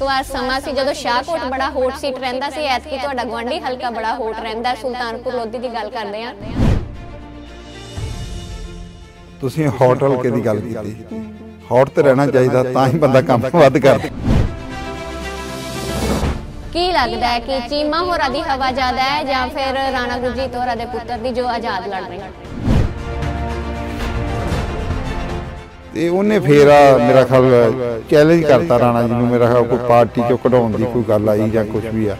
ਇੱਕ ਵਾਰ ਸਮਾਂ ਸੀ ਜਦੋਂ ਸ਼ਾਹਕੋਟ ਬੜਾ ਹੌਟ ਸੀਟ ਰਹਿੰਦਾ ਸੀ ਐਤਕੀ ਤੁਹਾਡਾ ਗਵਾਂਢੀ ਹਲਕਾ ਬੜਾ ਹੌਟ ਰਹਿੰਦਾ ਸੁਲਤਾਨਪੁਰ ਲੋਧੀ ਦੀ ਗੱਲ ਕਰਦੇ ਆ ਤੁਸੀਂ ਹੋਟਲ ਕੇ ਦੀ ਗੱਲ ਕੀਤੀ ਹੌਟ ਤੇ ਰਹਿਣਾ ਚਾਹੀਦਾ ਤਾਂ ਹੀ ਬੰਦਾ ਕੰਮ ਵੱਧ ਕਰਦਾ ਕੀ ਲੱਗਦਾ ਹੈ ਕਿ ਚੀਮਾ ਹੋਰਾਂ ਦੀ ਹਵਾ ਜ਼ਿਆਦਾ ਹੈ ਜਾਂ ਫਿਰ ਰਾਣਾ ਗੁਰਜੀਤ ਹੋਰਾਂ ਦੇ ਪੁੱਤਰ ਦੀ ਜੋ ਆਜ਼ਾਦ ਲੜ ਰਹੇ ਹਨ ਤੇ ਉਹਨੇ ਫੇਰ ਆ ਮੇਰਾ ਖਿਆਲ ਚੈਲੰਜ ਕਰਤਾ ਰਾਣਾ ਜੀ ਨੂੰ ਮੇਰਾ ਖਿਆਲ ਕੋਈ ਪਾਰਟੀ ਚੋਂ ਕਢਾਉਣ ਦੀ ਕੋਈ ਗੱਲ ਆਈ ਜਾਂ ਕੁਝ ਵੀ ਆ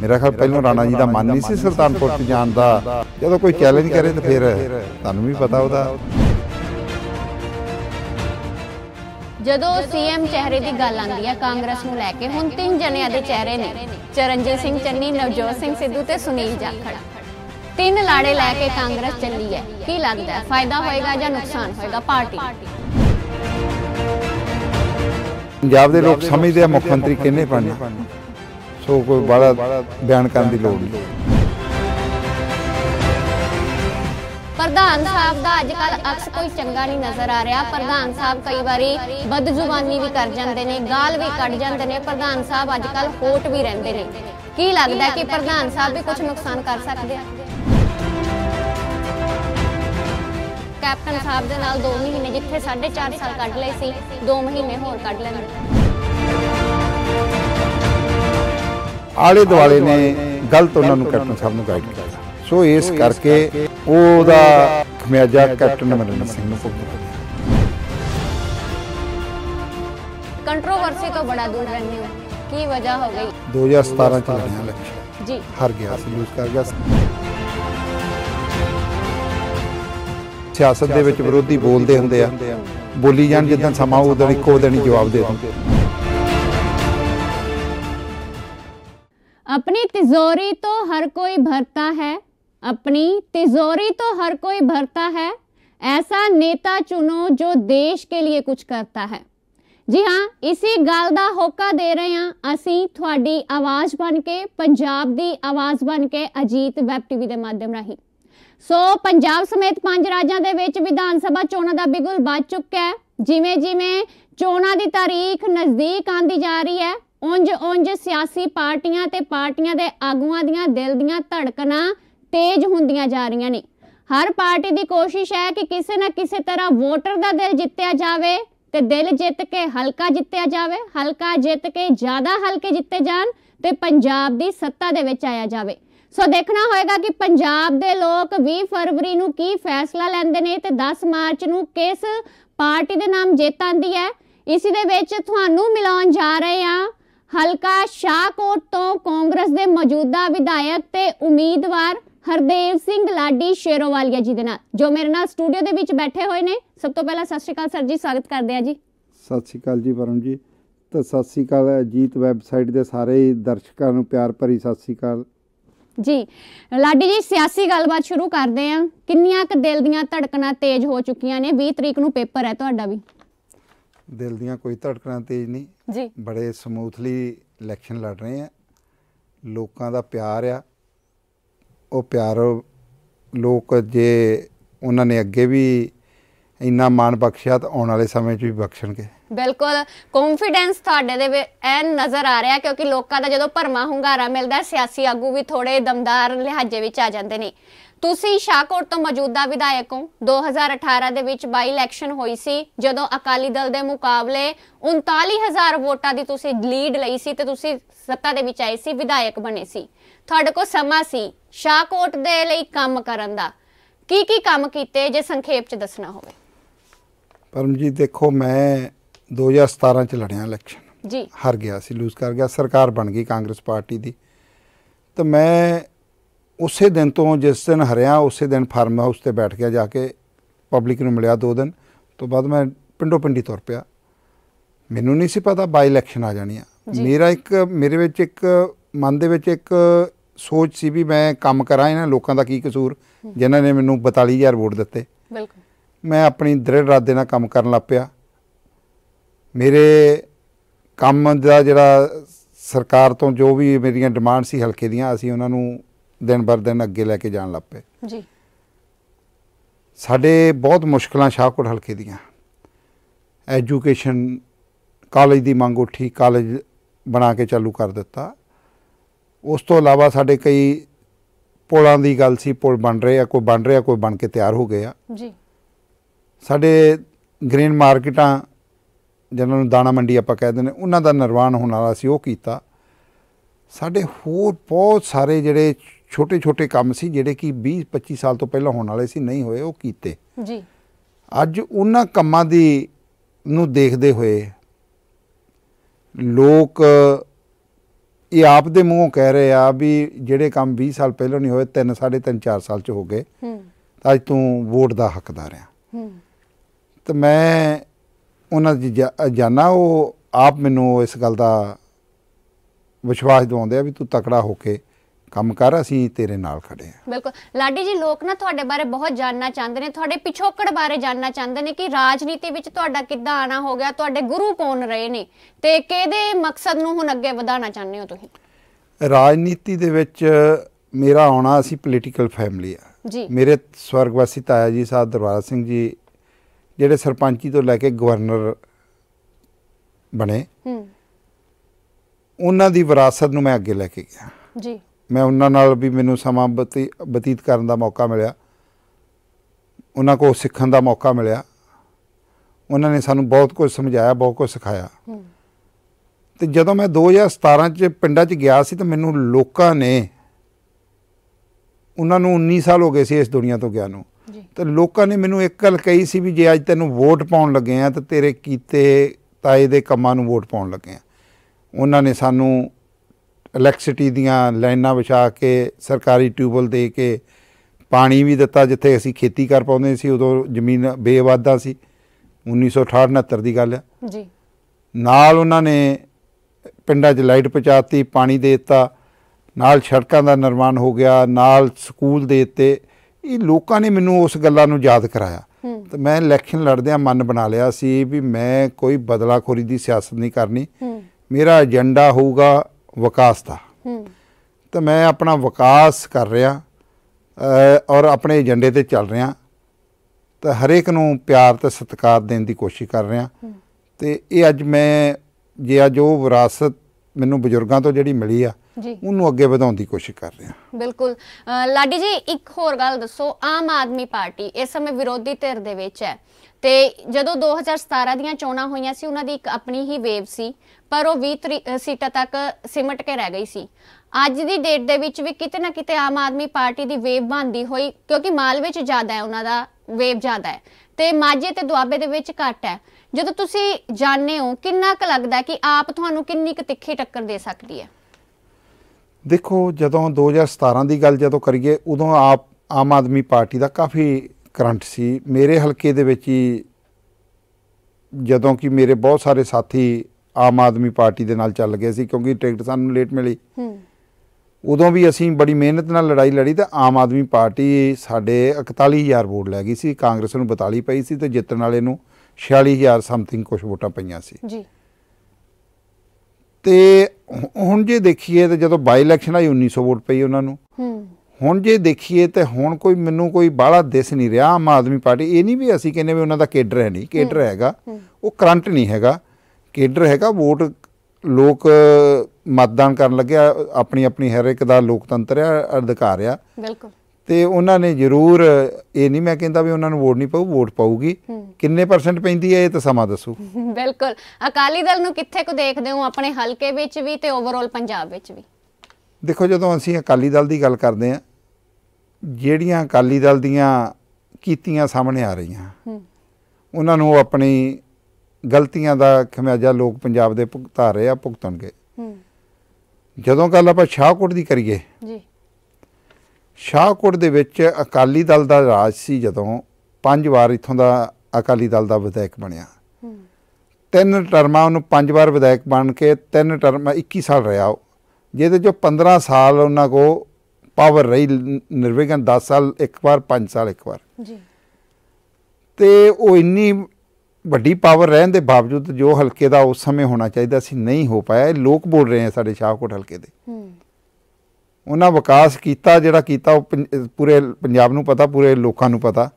ਮੇਰਾ ਖਿਆਲ ਪਹਿਲਾਂ ਰਾਣਾ ਜੀ ਦਾ ਮਨ ਨਹੀਂ ਸੀ ਸੁਲਤਾਨਪੁਰ ਤੇ ਜਾਣ ਦਾ ਜਦੋਂ ਕੋਈ ਚੈਲੰਜ ਕਰੇ ਤਾਂ ਫੇਰ ਤੁਹਾਨੂੰ ਵੀ ਪਤਾ ਉਹਦਾ ਜਦੋਂ ਸੀਐਮ ਚਿਹਰੇ ਦੀ ਗੱਲ ਆਉਂਦੀ ਹੈ ਕਾਂਗਰਸ ਨੂੰ ਲੈ ਕੇ ਹੁਣ ਤਿੰਨ ਜਣਿਆਂ ਦੇ ਚਿਹਰੇ ਨੇ ਚਰਨਜੀਤ ਸਿੰਘ ਚੰਨੀ ਨਵਜੋਤ ਸਿੰਘ ਸਿੱਧੂ ਤੇ ਸੁਨੀਲ ਜਾਖੜ ਤਿੰਨ ਲਾੜੇ ਲੈ ਕੇ ਕਾਂਗਰਸ ਚੱਲੀ ਹੈ ਕੀ ਲੱਗਦਾ ਫਾਇਦਾ ਹੋਏਗਾ ਜਾਂ ਨੁਕਸਾਨ ਹੋਏਗਾ ਪਾਰਟੀ ਪੰਜਾਬ ਦੇ ਲੋਕ ਸਮਝਦੇ ਆ ਮੁੱਖ ਮੰਤਰੀ ਕਿੰਨੇ ਪਾਣੀ ਸੋ ਕੋਈ ਬੜਾ ਬਿਆਨ ਕਰਨ ਦੀ ਲੋੜ ਨਹੀਂ ਪ੍ਰਧਾਨ ਸਾਹਿਬ ਦਾ ਅੱਜ ਕੱਲ ਅਕਸ ਕੋਈ ਚੰਗਾ ਨਹੀਂ ਨਜ਼ਰ ਆ ਰਿਹਾ ਪ੍ਰਧਾਨ ਸਾਹਿਬ ਕਈ ਵਾਰੀ ਬਦਜ਼ੁਬਾਨੀ ਵੀ ਕਰ ਜਾਂਦੇ ਨੇ ਗਾਲ ਵੀ ਕੱਢ ਜਾਂਦੇ ਨੇ ਪ੍ਰਧਾਨ ਸਾਹਿਬ ਅੱਜ ਕੱਲ ਹੋਟ ਵੀ ਰਹਿੰਦੇ ਨੇ ਕੀ ਲੱਗਦਾ ਕਿ ਪ੍ਰਧਾਨ ਸਾਹਿਬ ਵੀ ਕੁਝ ਨੁਕਸਾਨ ਕਰ ਸਕਦੇ ਆ ਕੈਪਟਨ ਸਾਹਿਬ ਦੇ ਨਾਲ 2 ਮਹੀਨੇ ਜਿੱਥੇ 4.5 ਸਾਲ ਕੱਢ ਲਏ ਸੀ 2 ਮਹੀਨੇ ਹੋਰ ਕੱਢ ਲੈਣਗੇ ਆਲੇ ਦੁਆਲੇ ਨੇ ਗਲਤ ਉਹਨਾਂ ਨੂੰ ਕੈਪਟਨ ਸਾਹਿਬ ਨੂੰ ਗਾਈਡ ਕੀਤਾ ਸੋ ਇਸ ਕਰਕੇ ਉਹਦਾ ਖਮਿਆਜਾ ਕੈਪਟਨ ਮਨਨ ਸਿੰਘ ਨੂੰ ਭੁਗਤਣਾ ਕੰਟਰੋਵਰਸੀ ਤੋਂ ਬੜਾ ਦੂਰ ਰਹਿੰਦੇ ਹੋ ਕੀ ਵਜ੍ਹਾ ਹੋ ਗਈ 2017 ਚ ਲੜੀਆਂ ਇਲੈਕਸ਼ਨ ਜੀ ਹਰ ਗਿਆ ਸੀ ਯੂਜ਼ ਕਰ ਗਿਆ ਸੀ ਸਿਆਸਤ ਦੇ ਵਿੱਚ ਵਿਰੋਧੀ ਬੋਲਦੇ ਹੁੰਦੇ ਆ ਬੋਲੀ ਜਾਣ ਜਿੱਦਾਂ ਸਮਾਂ ਉਦੋਂ ਇੱਕੋ ਦਿਨ ਜਵਾਬ ਦੇ ਦਿੰਦੇ ਆਪਣੀ ਤਿਜ਼ੋਰੀ ਤੋਂ ਹਰ ਕੋਈ ਭਰਤਾ ਹੈ ਆਪਣੀ ਤਿਜ਼ੋਰੀ ਤੋਂ ਹਰ ਕੋਈ ਭਰਤਾ ਹੈ ਐਸਾ ਨੇਤਾ ਚੁਣੋ ਜੋ ਦੇਸ਼ ਕੇ ਲਈ ਕੁਝ ਕਰਤਾ ਹੈ ਜੀ ਹਾਂ ਇਸੇ ਗੱਲ ਦਾ ਹੋਕਾ ਦੇ ਰਹੇ ਹਾਂ ਅਸੀਂ ਤੁਹਾਡੀ ਆਵਾਜ਼ ਬਣ ਕੇ ਪੰਜਾਬ ਦੀ ਆਵਾਜ਼ ਬਣ ਕੇ ਅਜੀਤ ਵੈਬ ਟੀਵੀ ਦੇ ਮਾਧਿਅਮ ਰਾਹੀਂ ਸੋ ਪੰਜਾਬ ਸਮੇਤ ਪੰਜ ਰਾਜਾਂ ਦੇ ਵਿੱਚ ਵਿਧਾਨ ਸਭਾ ਚੋਣਾਂ ਦਾ ਬਿਗੁਲ ਵੱਜ ਚੁੱਕਾ ਹੈ ਜਿਵੇਂ ਜਿਵੇਂ ਚੋਣਾਂ ਦੀ ਤਾਰੀਖ ਨਜ਼ਦੀਕ ਆਂਦੀ ਜਾ ਰਹੀ ਹੈ ਉੰਜ ਉੰਜ ਸਿਆਸੀ ਪਾਰਟੀਆਂ ਤੇ ਪਾਰਟੀਆਂ ਦੇ ਆਗੂਆਂ ਦੀਆਂ ਦਿਲ ਦੀਆਂ ਧੜਕਣਾ ਤੇਜ਼ ਹੁੰਦੀਆਂ ਜਾ ਰਹੀਆਂ ਨੇ ਹਰ ਪਾਰਟੀ ਦੀ ਕੋਸ਼ਿਸ਼ ਹੈ ਕਿ ਕਿਸੇ ਨਾ ਕਿਸੇ ਤਰ੍ਹਾਂ ਵੋਟਰ ਦਾ ਦਿਲ ਜਿੱਤਿਆ ਜਾਵੇ ਤੇ ਦਿਲ ਜਿੱਤ ਕੇ ਹਲਕਾ ਜਿੱਤਿਆ ਜਾਵੇ ਹਲਕਾ ਜਿੱਤ ਕੇ ਜ਼ਿਆਦਾ ਹਲਕੇ ਜਿੱਤੇ ਜਾਣ ਤੇ ਪੰਜਾਬ ਦੀ ਸੱਤਾ ਦੇ ਵਿੱਚ ਆਇਆ ਜਾਵੇ ਸੋ ਦੇਖਣਾ ਹੋਏਗਾ ਕਿ ਪੰਜਾਬ ਦੇ ਲੋਕ 20 ਫਰਵਰੀ ਨੂੰ ਕੀ ਫੈਸਲਾ ਲੈਂਦੇ ਨੇ ਤੇ 10 ਮਾਰਚ ਨੂੰ ਕਿਸ ਪਾਰਟੀ ਦੇ ਨਾਮ ਜਿੱਤ ਆਂਦੀ ਹੈ ਇਸੇ ਦੇ ਵਿੱਚ ਤੁਹਾਨੂੰ ਮਿਲਾਉਣ ਜਾ ਰਹੇ ਹਾਂ ਹਲਕਾ ਸ਼ਾਹਕੋਟ ਤੋਂ ਕਾਂਗਰਸ ਦੇ ਮੌਜੂਦਾ ਵਿਧਾਇਕ ਤੇ ਉਮੀਦਵਾਰ ਹਰਦੇਵ ਸਿੰਘ ਲਾਡੀ ਸ਼ੇਰੋਵਾਲੀਆ ਜੀ ਦੇ ਨਾਲ ਜੋ ਮੇਰੇ ਨਾਲ ਸਟੂਡੀਓ ਦੇ ਵਿੱਚ ਬੈਠੇ ਹੋਏ ਨੇ ਸਭ ਤੋਂ ਪਹਿਲਾਂ ਸਤਿ ਸ਼੍ਰੀ ਅਕਾਲ ਸਰ ਜੀ ਸਵਾਗਤ ਕਰਦੇ ਆ ਜੀ ਸਤਿ ਸ਼੍ਰੀ ਅਕਾਲ ਜੀ ਵਰਮ ਜੀ ਤਾਂ ਸਤਿ ਸ਼੍ਰੀ ਅਕਾਲ ਜੀਤ ਵੈਬਸਾਈਟ ਦੇ ਸਾਰੇ ਦਰਸ਼ਕਾਂ ਨੂੰ ਪਿਆਰ ਭਰੀ ਸਤਿ ਸ਼੍ਰੀ ਅਕਾਲ ਜੀ ਲਾਡੀ ਜੀ ਸਿਆਸੀ ਗੱਲਬਾਤ ਸ਼ੁਰੂ ਕਰਦੇ ਆ ਕਿੰਨੀਆਂ ਕ ਦਿਲ ਦੀਆਂ ਧੜਕਣਾਂ ਤੇਜ਼ ਹੋ ਚੁੱਕੀਆਂ ਨੇ 20 ਤਰੀਕ ਨੂੰ ਪੇਪਰ ਹੈ ਤੁਹਾਡਾ ਵੀ ਦਿਲ ਦੀਆਂ ਕੋਈ ਧੜਕਣਾਂ ਤੇਜ਼ ਨਹੀਂ ਜੀ ਬੜੇ ਸਮੂਥਲੀ ਇਲੈਕਸ਼ਨ ਲੜ ਰਹੇ ਆ ਲੋਕਾਂ ਦਾ ਪਿਆਰ ਆ ਉਹ ਪਿਆਰ ਲੋਕ ਜੇ ਉਹਨਾਂ ਨੇ ਅੱਗੇ ਵੀ ਇੰਨਾ ਮਾਣ ਬਖਸ਼ਿਆ ਤਾਂ ਆਉਣ ਵਾਲੇ ਸਮੇਂ 'ਚ ਵੀ ਬਖਸ਼ਣਗੇ ਬਿਲਕੁਲ ਕੌਨਫੀਡੈਂਸ ਤੁਹਾਡੇ ਦੇ ਵਿੱਚ ਐਨ ਨਜ਼ਰ ਆ ਰਿਹਾ ਕਿਉਂਕਿ ਲੋਕਾਂ ਦਾ ਜਦੋਂ ਭਰਮਾ ਹੁੰਗਾਰਾ ਮਿਲਦਾ ਸਿਆਸੀ ਆਗੂ ਵੀ ਥੋੜੇ ਦਮਦਾਰ ਲਿਹਾਜੇ ਵਿੱਚ ਆ ਜਾਂਦੇ ਨੇ ਤੁਸੀਂ ਸ਼ਾਹਕੋਟ ਤੋਂ ਮੌਜੂਦਾ ਵਿਧਾਇਕ ਹੋ 2018 ਦੇ ਵਿੱਚ ਬਾਈ ਇਲੈਕਸ਼ਨ ਹੋਈ ਸੀ ਜਦੋਂ ਅਕਾਲੀ ਦਲ ਦੇ ਮੁਕਾਬਲੇ 39000 ਵੋਟਾਂ ਦੀ ਤੁਸੀਂ ਲੀਡ ਲਈ ਸੀ ਤੇ ਤੁਸੀਂ ਸੱਤਾ ਦੇ ਵਿੱਚ ਆਏ ਸੀ ਵਿਧਾਇਕ ਬਣੇ ਸੀ ਤੁਹਾਡੇ ਕੋਲ ਸਮਾਂ ਸੀ ਸ਼ਾਹਕੋਟ ਦੇ ਲਈ ਕੰਮ ਕਰਨ ਦਾ ਕੀ ਕੀ ਕੰਮ ਕੀਤੇ ਜੇ ਸੰਖੇਪ ਚ ਦੱਸਣਾ ਹੋਵੇ ਪਰਮਜੀਤ ਦੇਖੋ ਮੈਂ 2017 ਚ ਲੜਿਆ ਇਲੈਕਸ਼ਨ ਜੀ ਹਾਰ ਗਿਆ ਸੀ ਲੂਜ਼ ਕਰ ਗਿਆ ਸਰਕਾਰ ਬਣ ਗਈ ਕਾਂਗਰਸ ਪਾਰਟੀ ਦੀ ਤਾਂ ਮੈਂ ਉਸੇ ਦਿਨ ਤੋਂ ਜਿਸ ਦਿਨ ਹਰਿਆ ਉਸੇ ਦਿਨ ਫਾਰਮ ਹਾਊਸ ਤੇ ਬੈਠ ਗਿਆ ਜਾ ਕੇ ਪਬਲਿਕ ਨੂੰ ਮਿਲਿਆ ਦੋ ਦਿਨ ਤੋਂ ਬਾਅਦ ਮੈਂ ਪਿੰਡੋ ਪਿੰਡੀ ਤੁਰ ਪਿਆ ਮੈਨੂੰ ਨਹੀਂ ਸੀ ਪਤਾ ਬਾਈ ਇਲੈਕਸ਼ਨ ਆ ਜਾਣੀ ਆ ਮੇਰਾ ਇੱਕ ਮੇਰੇ ਵਿੱਚ ਇੱਕ ਮਨ ਦੇ ਵਿੱਚ ਇੱਕ ਸੋਚ ਸੀ ਵੀ ਮੈਂ ਕੰਮ ਕਰਾਂ ਇਹਨਾਂ ਲੋਕਾਂ ਦਾ ਕੀ ਕਸੂਰ ਜਿਨ੍ਹਾਂ ਨੇ ਮੈਨੂੰ 42000 ਵੋਟ ਦਿੱਤੇ ਬਿਲਕੁਲ ਮੈਂ ਆਪਣੀ ਦ੍ਰਿੜ ਇਰਾਦੇ ਨਾਲ ਕੰਮ ਕਰਨ ਲੱਗ ਪਿਆ ਮੇਰੇ ਕੰਮ ਦਾ ਜਿਹੜਾ ਸਰਕਾਰ ਤੋਂ ਜੋ ਵੀ ਮੇਰੀਆਂ ਡਿਮਾਂਡ ਸੀ ਹਲਕੇ ਦੀਆਂ ਅਸੀਂ ਉਹਨਾਂ ਨੂੰ ਦਿਨ ਬਰ ਦਿਨ ਅੱਗੇ ਲੈ ਕੇ ਜਾਣ ਲੱਗ ਪਏ ਜੀ ਸਾਡੇ ਬਹੁਤ ਮੁਸ਼ਕਲਾਂ ਸ਼ਾਹਕੋਟ ਹਲਕੇ ਦੀਆਂ ਐਜੂਕੇਸ਼ਨ ਕਾਲਜ ਦੀ ਮੰਗ ਉੱਠੀ ਕਾਲਜ ਬਣਾ ਕੇ ਚਾਲੂ ਕਰ ਦਿੱਤਾ ਉਸ ਤੋਂ ਇਲਾਵਾ ਸਾਡੇ ਕਈ ਪੁਲਾਂ ਦੀ ਗੱਲ ਸੀ ਪੁਲ ਬਣ ਰਹੇ ਆ ਕੋਈ ਬਣ ਰਿਹਾ ਕੋਈ ਬਣ ਕੇ ਤਿਆਰ ਹੋ ਗਿਆ ਜੀ ਸਾਡੇ ਗ੍ਰੇਨ ਮਾਰਕੀਟਾਂ ਜਿਹਨਾਂ ਨੂੰ ਦਾਣਾ ਮੰਡੀ ਆਪਾਂ ਕਹਿੰਦੇ ਨੇ ਉਹਨਾਂ ਦਾ ਨਿਰਵਾਣ ਹੋਣ ਵਾਲਾ ਸੀ ਉਹ ਕੀਤਾ ਸਾਡੇ ਹੋਰ ਬਹੁਤ ਸਾਰੇ ਜਿਹੜੇ ਛੋਟੇ-ਛੋਟੇ ਕੰਮ ਸੀ ਜਿਹੜੇ ਕਿ 20-25 ਸਾਲ ਤੋਂ ਪਹਿਲਾਂ ਹੋਣ ਵਾਲੇ ਸੀ ਨਹੀਂ ਹੋਏ ਉਹ ਕੀਤੇ ਜੀ ਅੱਜ ਉਹਨਾਂ ਕੰਮਾਂ ਦੀ ਨੂੰ ਦੇਖਦੇ ਹੋਏ ਲੋਕ ਇਹ ਆਪ ਦੇ ਮੂੰਹੋਂ ਕਹਿ ਰਹੇ ਆ ਵੀ ਜਿਹੜੇ ਕੰਮ 20 ਸਾਲ ਪਹਿਲਾਂ ਨਹੀਂ ਹੋਏ 3 3.5 4 ਸਾਲ ਚ ਹੋ ਗਏ ਹੂੰ ਅੱਜ ਤੂੰ ਵੋਟ ਦਾ ਹੱਕਦਾਰ ਆ ਹੂੰ ਤੇ ਮੈਂ ਉਹਨਾਂ ਦੀ ਜਾਨਾ ਉਹ ਆਪ ਮੈਨੂੰ ਇਸ ਗੱਲ ਦਾ ਵਿਸ਼ਵਾਸ ਦਿਵਾਉਂਦੇ ਆ ਵੀ ਤੂੰ ਤਕੜਾ ਹੋ ਕੇ ਕੰਮ ਕਰ ਅਸੀਂ ਤੇਰੇ ਨਾਲ ਖੜੇ ਆ ਬਿਲਕੁਲ ਲਾਡੀ ਜੀ ਲੋਕ ਨਾ ਤੁਹਾਡੇ ਬਾਰੇ ਬਹੁਤ ਜਾਨਣਾ ਚਾਹੁੰਦੇ ਨੇ ਤੁਹਾਡੇ ਪਿਛੋਕੜ ਬਾਰੇ ਜਾਨਣਾ ਚਾਹੁੰਦੇ ਨੇ ਕਿ ਰਾਜਨੀਤੀ ਵਿੱਚ ਤੁਹਾਡਾ ਕਿੱਦਾਂ ਆਣਾ ਹੋ ਗਿਆ ਤੁਹਾਡੇ ਗੁਰੂ ਕੌਣ ਰਹੇ ਨੇ ਤੇ ਕਿਹਦੇ ਮਕਸਦ ਨੂੰ ਹੁਣ ਅੱਗੇ ਵਧਾਉਣਾ ਚਾਹੁੰਦੇ ਹੋ ਤੁਸੀਂ ਰਾਜਨੀਤੀ ਦੇ ਵਿੱਚ ਮੇਰਾ ਆਉਣਾ ਅਸੀਂ ਪੋਲੀਟੀਕਲ ਫੈਮਿਲੀ ਆ ਜੀ ਮੇਰੇ ਸਵਰਗਵਾਸੀ ਤਾਇਆ ਜੀ ਸਾਹਿਬ ਦਰਬਾਰਾ ਸਿੰਘ ਜੀ ਜਿਹੜੇ ਸਰਪੰਚੀ ਤੋਂ ਲੈ ਕੇ ਗਵਰਨਰ ਬਣੇ ਹੂੰ ਉਹਨਾਂ ਦੀ ਵਿਰਾਸਤ ਨੂੰ ਮੈਂ ਅੱਗੇ ਲੈ ਕੇ ਗਿਆ ਜੀ ਮੈਂ ਉਹਨਾਂ ਨਾਲ ਵੀ ਮੈਨੂੰ ਸਮਾਂ ਬਤੀਤ ਕਰਨ ਦਾ ਮੌਕਾ ਮਿਲਿਆ ਉਹਨਾਂ ਕੋਲ ਸਿੱਖਣ ਦਾ ਮੌਕਾ ਮਿਲਿਆ ਉਹਨਾਂ ਨੇ ਸਾਨੂੰ ਬਹੁਤ ਕੁਝ ਸਮਝਾਇਆ ਬਹੁਤ ਕੁਝ ਸਿਖਾਇਆ ਤੇ ਜਦੋਂ ਮੈਂ 2017 ਚ ਪਿੰਡਾਂ ਚ ਗਿਆ ਸੀ ਤਾਂ ਮੈਨੂੰ ਲੋਕਾਂ ਨੇ ਉਹਨਾਂ ਨੂੰ 19 ਸਾਲ ਹੋ ਗਏ ਸੀ ਇਸ ਦੁਨੀਆ ਤੋਂ ਗਿਆ ਨੂੰ ਤੇ ਲੋਕਾਂ ਨੇ ਮੈਨੂੰ ਇੱਕ ਗੱਲ ਕਹੀ ਸੀ ਵੀ ਜੇ ਅੱਜ ਤੈਨੂੰ ਵੋਟ ਪਾਉਣ ਲੱਗੇ ਆ ਤਾਂ ਤੇਰੇ ਕੀਤੇ ਤਾਏ ਦੇ ਕੰਮਾਂ ਨੂੰ ਵੋਟ ਪਾਉਣ ਲੱਗੇ ਆ ਉਹਨਾਂ ਨੇ ਸਾਨੂੰ ਇਲੈਕਟ੍ਰਿਸਿਟੀ ਦੀਆਂ ਲਾਈਨਾਂ ਵਿਛਾ ਕੇ ਸਰਕਾਰੀ ਟਿਊਬਲ ਦੇ ਕੇ ਪਾਣੀ ਵੀ ਦਿੱਤਾ ਜਿੱਥੇ ਅਸੀਂ ਖੇਤੀ ਕਰ ਪਾਉਂਦੇ ਸੀ ਉਦੋਂ ਜ਼ਮੀਨ ਬੇਵਾਦਾ ਸੀ 1968 ਦੀ ਗੱਲ ਹੈ ਜੀ ਨਾਲ ਉਹਨਾਂ ਨੇ ਪਿੰਡਾਂ 'ਚ ਲਾਈਟ ਪਹੁੰਚਾਤੀ ਪਾਣੀ ਦੇ ਦਿੱਤਾ ਨਾਲ ਸੜਕਾਂ ਦਾ ਨਿਰਮਾਣ ਹੋ ਗਿਆ ਨਾਲ ਸਕੂਲ ਦੇ ਦਿੱਤੇ ਇਹ ਲੋਕਾਂ ਨੇ ਮੈਨੂੰ ਉਸ ਗੱਲਾਂ ਨੂੰ ਯਾਦ ਕਰਾਇਆ ਤੇ ਮੈਂ ਇਲੈਕਸ਼ਨ ਲੜਦਿਆਂ ਮਨ ਬਣਾ ਲਿਆ ਸੀ ਵੀ ਮੈਂ ਕੋਈ ਬਦਲਾਖੋਰੀ ਦੀ ਸਿਆਸਤ ਨਹੀਂ ਕਰਨੀ ਮੇਰਾ ਏਜੰਡਾ ਹੋਊਗਾ ਵਿਕਾਸ ਦਾ ਤਾਂ ਮੈਂ ਆਪਣਾ ਵਿਕਾਸ ਕਰ ਰਿਹਾ ਔਰ ਆਪਣੇ ਏਜੰਡੇ ਤੇ ਚੱਲ ਰਿਹਾ ਤਾਂ ਹਰੇਕ ਨੂੰ ਪਿਆਰ ਤੇ ਸਤਿਕਾਰ ਦੇਣ ਦੀ ਕੋਸ਼ਿਸ਼ ਕਰ ਰਿਹਾ ਤੇ ਇਹ ਅੱਜ ਮੈਂ ਜੇ ਜੋ ਵਿਰਾਸਤ ਮੈਨੂੰ ਬਜ਼ੁਰਗਾਂ ਤੋਂ ਜਿਹੜੀ ਮਿਲੀ ਆ ਜੀ ਉਹਨੂੰ ਅੱਗੇ ਵਧਾਉਣ ਦੀ ਕੋਸ਼ਿਸ਼ ਕਰ ਰਹੇ ਹਾਂ ਬਿਲਕੁਲ ਲਾਡੀ ਜੀ ਇੱਕ ਹੋਰ ਗੱਲ ਦੱਸੋ ਆਮ ਆਦਮੀ ਪਾਰਟੀ ਇਸ ਸਮੇਂ ਵਿਰੋਧੀ ਧਿਰ ਦੇ ਵਿੱਚ ਹੈ ਤੇ ਜਦੋਂ 2017 ਦੀਆਂ ਚੋਣਾਂ ਹੋਈਆਂ ਸੀ ਉਹਨਾਂ ਦੀ ਇੱਕ ਆਪਣੀ ਹੀ ਵੇਵ ਸੀ ਪਰ ਉਹ 20 ਸੀਟਾਂ ਤੱਕ ਸਿਮਟ ਕੇ ਰਹਿ ਗਈ ਸੀ ਅੱਜ ਦੀ ਡੇਟ ਦੇ ਵਿੱਚ ਵੀ ਕਿਤੇ ਨਾ ਕਿਤੇ ਆਮ ਆਦਮੀ ਪਾਰਟੀ ਦੀ ਵੇਵ ਬਣਦੀ ਹੋਈ ਕਿਉਂਕਿ ਮਾਲ ਵਿੱਚ ਜ਼ਿਆਦਾ ਹੈ ਉਹਨਾਂ ਦਾ ਵੇਵ ਜ਼ਿਆਦਾ ਹੈ ਤੇ ਮਾਝੇ ਤੇ ਦੁਆਬੇ ਦੇ ਵਿੱਚ ਘੱਟ ਹੈ ਜਦੋਂ ਤੁਸੀਂ ਜਾਣਦੇ ਹੋ ਕਿੰਨਾ ਕੁ ਲੱਗਦਾ ਕਿ ਆਪ ਤੁਹਾਨੂੰ ਕਿੰਨੀ ਕੁ ਤਿੱਖੀ ਟੱਕਰ ਦੇ ਸਕਦੀ ਹੈ ਦੇਖੋ ਜਦੋਂ 2017 ਦੀ ਗੱਲ ਜਦੋਂ ਕਰੀਏ ਉਦੋਂ ਆਪ ਆਮ ਆਦਮੀ ਪਾਰਟੀ ਦਾ ਕਾਫੀ ਕਰੰਟ ਸੀ ਮੇਰੇ ਹਲਕੇ ਦੇ ਵਿੱਚ ਹੀ ਜਦੋਂ ਕਿ ਮੇਰੇ ਬਹੁਤ ਸਾਰੇ ਸਾਥੀ ਆਮ ਆਦਮੀ ਪਾਰਟੀ ਦੇ ਨਾਲ ਚੱਲ ਗਏ ਸੀ ਕਿਉਂਕਿ ਟਿਕਟ ਸਾਨੂੰ ਲੇਟ ਮਿਲੀ ਹੂੰ ਉਦੋਂ ਵੀ ਅਸੀਂ ਬੜੀ ਮਿਹਨਤ ਨਾਲ ਲੜਾਈ ਲੜੀ ਤਾਂ ਆਮ ਆਦਮੀ ਪਾਰਟੀ ਸਾਡੇ 41000 ਵੋਟ ਲੈ ਗਈ ਸੀ ਕਾਂਗਰਸ ਨੂੰ 42 ਪਈ ਸੀ ਤੇ ਜਿੱਤਣ ਵਾਲੇ ਨੂੰ 46000 ਸਮਥਿੰਗ ਕੁਝ ਵੋਟਾਂ ਪਈਆਂ ਸੀ ਜੀ ਤੇ ਹੁਣ ਜੇ ਦੇਖੀਏ ਤੇ ਜਦੋਂ ਬਾਈ ਇਲੈਕਸ਼ਨ ਆਈ 1900 ਵੋਟ ਪਈ ਉਹਨਾਂ ਨੂੰ ਹੁਣ ਜੇ ਦੇਖੀਏ ਤੇ ਹੁਣ ਕੋਈ ਮੈਨੂੰ ਕੋਈ ਬਾਹਲਾ ਦਿਸ ਨਹੀਂ ਰਿਹਾ ਆਮ ਆਦਮੀ ਪਾਰਟੀ ਇਹ ਨਹੀਂ ਵੀ ਅਸੀਂ ਕਹਿੰਨੇ ਵੀ ਉਹਨਾਂ ਦਾ ਕੇਡਰ ਹੈ ਨਹੀਂ ਕੇਡਰ ਹੈਗਾ ਉਹ ਕਰੰਟ ਨਹੀਂ ਹੈਗਾ ਕੇਡਰ ਹੈਗਾ ਵੋਟ ਲੋਕ ਮਤਦਾਨ ਕਰਨ ਲੱਗਿਆ ਆਪਣੀ ਆਪਣੀ ਹਰ ਇੱਕ ਦਾ ਲੋਕਤੰਤਰ ਆ ਅਧਿਕਾਰ ਆ ਬਿਲਕੁਲ ਤੇ ਉਹਨਾਂ ਨੇ ਜ਼ਰੂਰ ਇਹ ਨਹੀਂ ਮੈਂ ਕਹਿੰਦਾ ਵੀ ਉਹਨਾਂ ਨੂੰ ਵੋਟ ਨਹੀਂ ਪਾਉ ਵੋਟ ਪਾਊਗੀ ਕਿੰਨੇ ਪਰਸੈਂਟ ਪੈਂਦੀ ਹੈ ਇਹ ਤਾਂ ਸਮਾਂ ਦੱਸੂ ਬਿਲਕੁਲ ਅਕਾਲੀ ਦਲ ਨੂੰ ਕਿੱਥੇ ਕੋ ਦੇਖਦੇ ਹੋ ਆਪਣੇ ਹਲਕੇ ਵਿੱਚ ਵੀ ਤੇ ਓਵਰਆਲ ਪੰਜਾਬ ਵਿੱਚ ਵੀ ਦੇਖੋ ਜਦੋਂ ਅਸੀਂ ਅਕਾਲੀ ਦਲ ਦੀ ਗੱਲ ਕਰਦੇ ਆ ਜਿਹੜੀਆਂ ਅਕਾਲੀ ਦਲ ਦੀਆਂ ਕੀਤੀਆਂ ਸਾਹਮਣੇ ਆ ਰਹੀਆਂ ਉਹਨਾਂ ਨੂੰ ਆਪਣੀ ਗਲਤੀਆਂ ਦਾ ਖਮਿਆਜਾ ਲੋਕ ਪੰਜਾਬ ਦੇ ਭੁਗਤਾ ਰਹੇ ਆ ਭੁਗਤਣਗੇ ਜਦੋਂ ਗੱਲ ਆਪਾਂ ਸ਼ਾਹਕੋਟ ਦੀ ਕਰੀਏ ਜੀ ਸ਼ਾਹਕੋਟ ਦੇ ਵਿੱਚ ਅਕਾਲੀ ਦਲ ਦਾ ਰਾਜ ਸੀ ਜਦੋਂ ਪੰਜ ਵਾਰ ਇਥੋਂ ਦਾ ਅਕਾਲੀ ਦਲ ਦਾ ਵਿਧਾਇਕ ਬਣਿਆ ਤਿੰਨ ਟਰਮਾਂ ਉਹਨੂੰ ਪੰਜ ਵਾਰ ਵਿਧਾਇਕ ਬਣ ਕੇ ਤਿੰਨ ਟਰਮਾਂ 21 ਸਾਲ ਰਿਹਾ ਜਿਹਦੇ ਜੋ 15 ਸਾਲ ਉਹਨਾਂ ਕੋ ਪਾਵਰ ਰਹੀ ਨਿਰਵਿਘਨ 10 ਸਾਲ ਇੱਕ ਵਾਰ 5 ਸਾਲ ਇੱਕ ਵਾਰ ਜੀ ਤੇ ਉਹ ਇੰਨੀ ਵੱਡੀ ਪਾਵਰ ਰਹਿਣ ਦੇ ਬਾਵਜੂਦ ਜੋ ਹਲਕੇ ਦਾ ਉਸ ਸਮੇਂ ਹੋਣਾ ਚਾਹੀਦਾ ਸੀ ਨਹੀਂ ਹੋ ਪਾਇਆ ਲੋਕ ਬੋਲ ਰਹੇ ਆ ਸਾਡੇ ਸ਼ਾਹਕੋਟ ਹਲਕੇ ਦੇ ਹੂੰ ਉਹਨਾਂ ਵਿਕਾਸ ਕੀਤਾ ਜਿਹੜਾ ਕੀਤਾ ਉਹ ਪੂਰੇ ਪੰਜਾਬ ਨੂੰ ਪਤਾ ਪੂਰੇ ਲੋਕਾਂ ਨੂੰ ਪਤਾ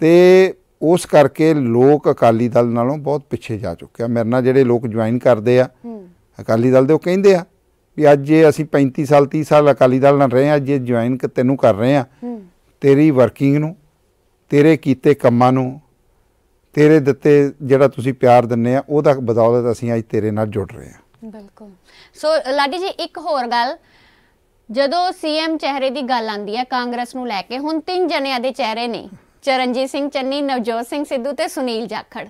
ਤੇ ਉਸ ਕਰਕੇ ਲੋਕ ਅਕਾਲੀ ਦਲ ਨਾਲੋਂ ਬਹੁਤ ਪਿੱਛੇ ਜਾ ਚੁੱਕਿਆ ਮੇਰੇ ਨਾਲ ਜਿਹੜੇ ਲੋਕ ਜੁਆਇਨ ਕਰਦੇ ਆ ਅਕਾਲੀ ਦਲ ਦੇ ਉਹ ਕਹਿੰਦੇ ਆ ਵੀ ਅੱਜ ਜੇ ਅਸੀਂ 35 ਸਾਲ 30 ਸਾਲ ਅਕਾਲੀ ਦਲ ਨਾਲ ਰਹੇ ਆ ਜੇ ਜੁਆਇਨ ਕਿ ਤੈਨੂੰ ਕਰ ਰਹੇ ਆ ਤੇਰੀ ਵਰਕਿੰਗ ਨੂੰ ਤੇਰੇ ਕੀਤੇ ਕੰਮਾਂ ਨੂੰ ਤੇਰੇ ਦਿੱਤੇ ਜਿਹੜਾ ਤੁਸੀਂ ਪਿਆਰ ਦਿੰਨੇ ਆ ਉਹਦਾ ਬਦੌਲਤ ਅਸੀਂ ਅੱਜ ਤੇਰੇ ਨਾਲ ਜੁੜ ਰਹੇ ਆ ਬਿਲਕੁਲ ਸੋ ਲਾਡੀ ਜੀ ਇੱਕ ਹੋਰ ਗੱਲ ਜਦੋਂ ਸੀਐਮ ਚਿਹਰੇ ਦੀ ਗੱਲ ਆਂਦੀ ਹੈ ਕਾਂਗਰਸ ਨੂੰ ਲੈ ਕੇ ਹੁਣ ਤਿੰਨ ਜਣਿਆਂ ਦੇ ਚਿਹਰੇ ਨੇ ਚਰਨਜੀਤ ਸਿੰਘ ਚੰਨੀ ਨਵਜੋਤ ਸਿੰਘ ਸਿੱਧੂ ਤੇ ਸੁਨੀਲ ਜਾਖੜ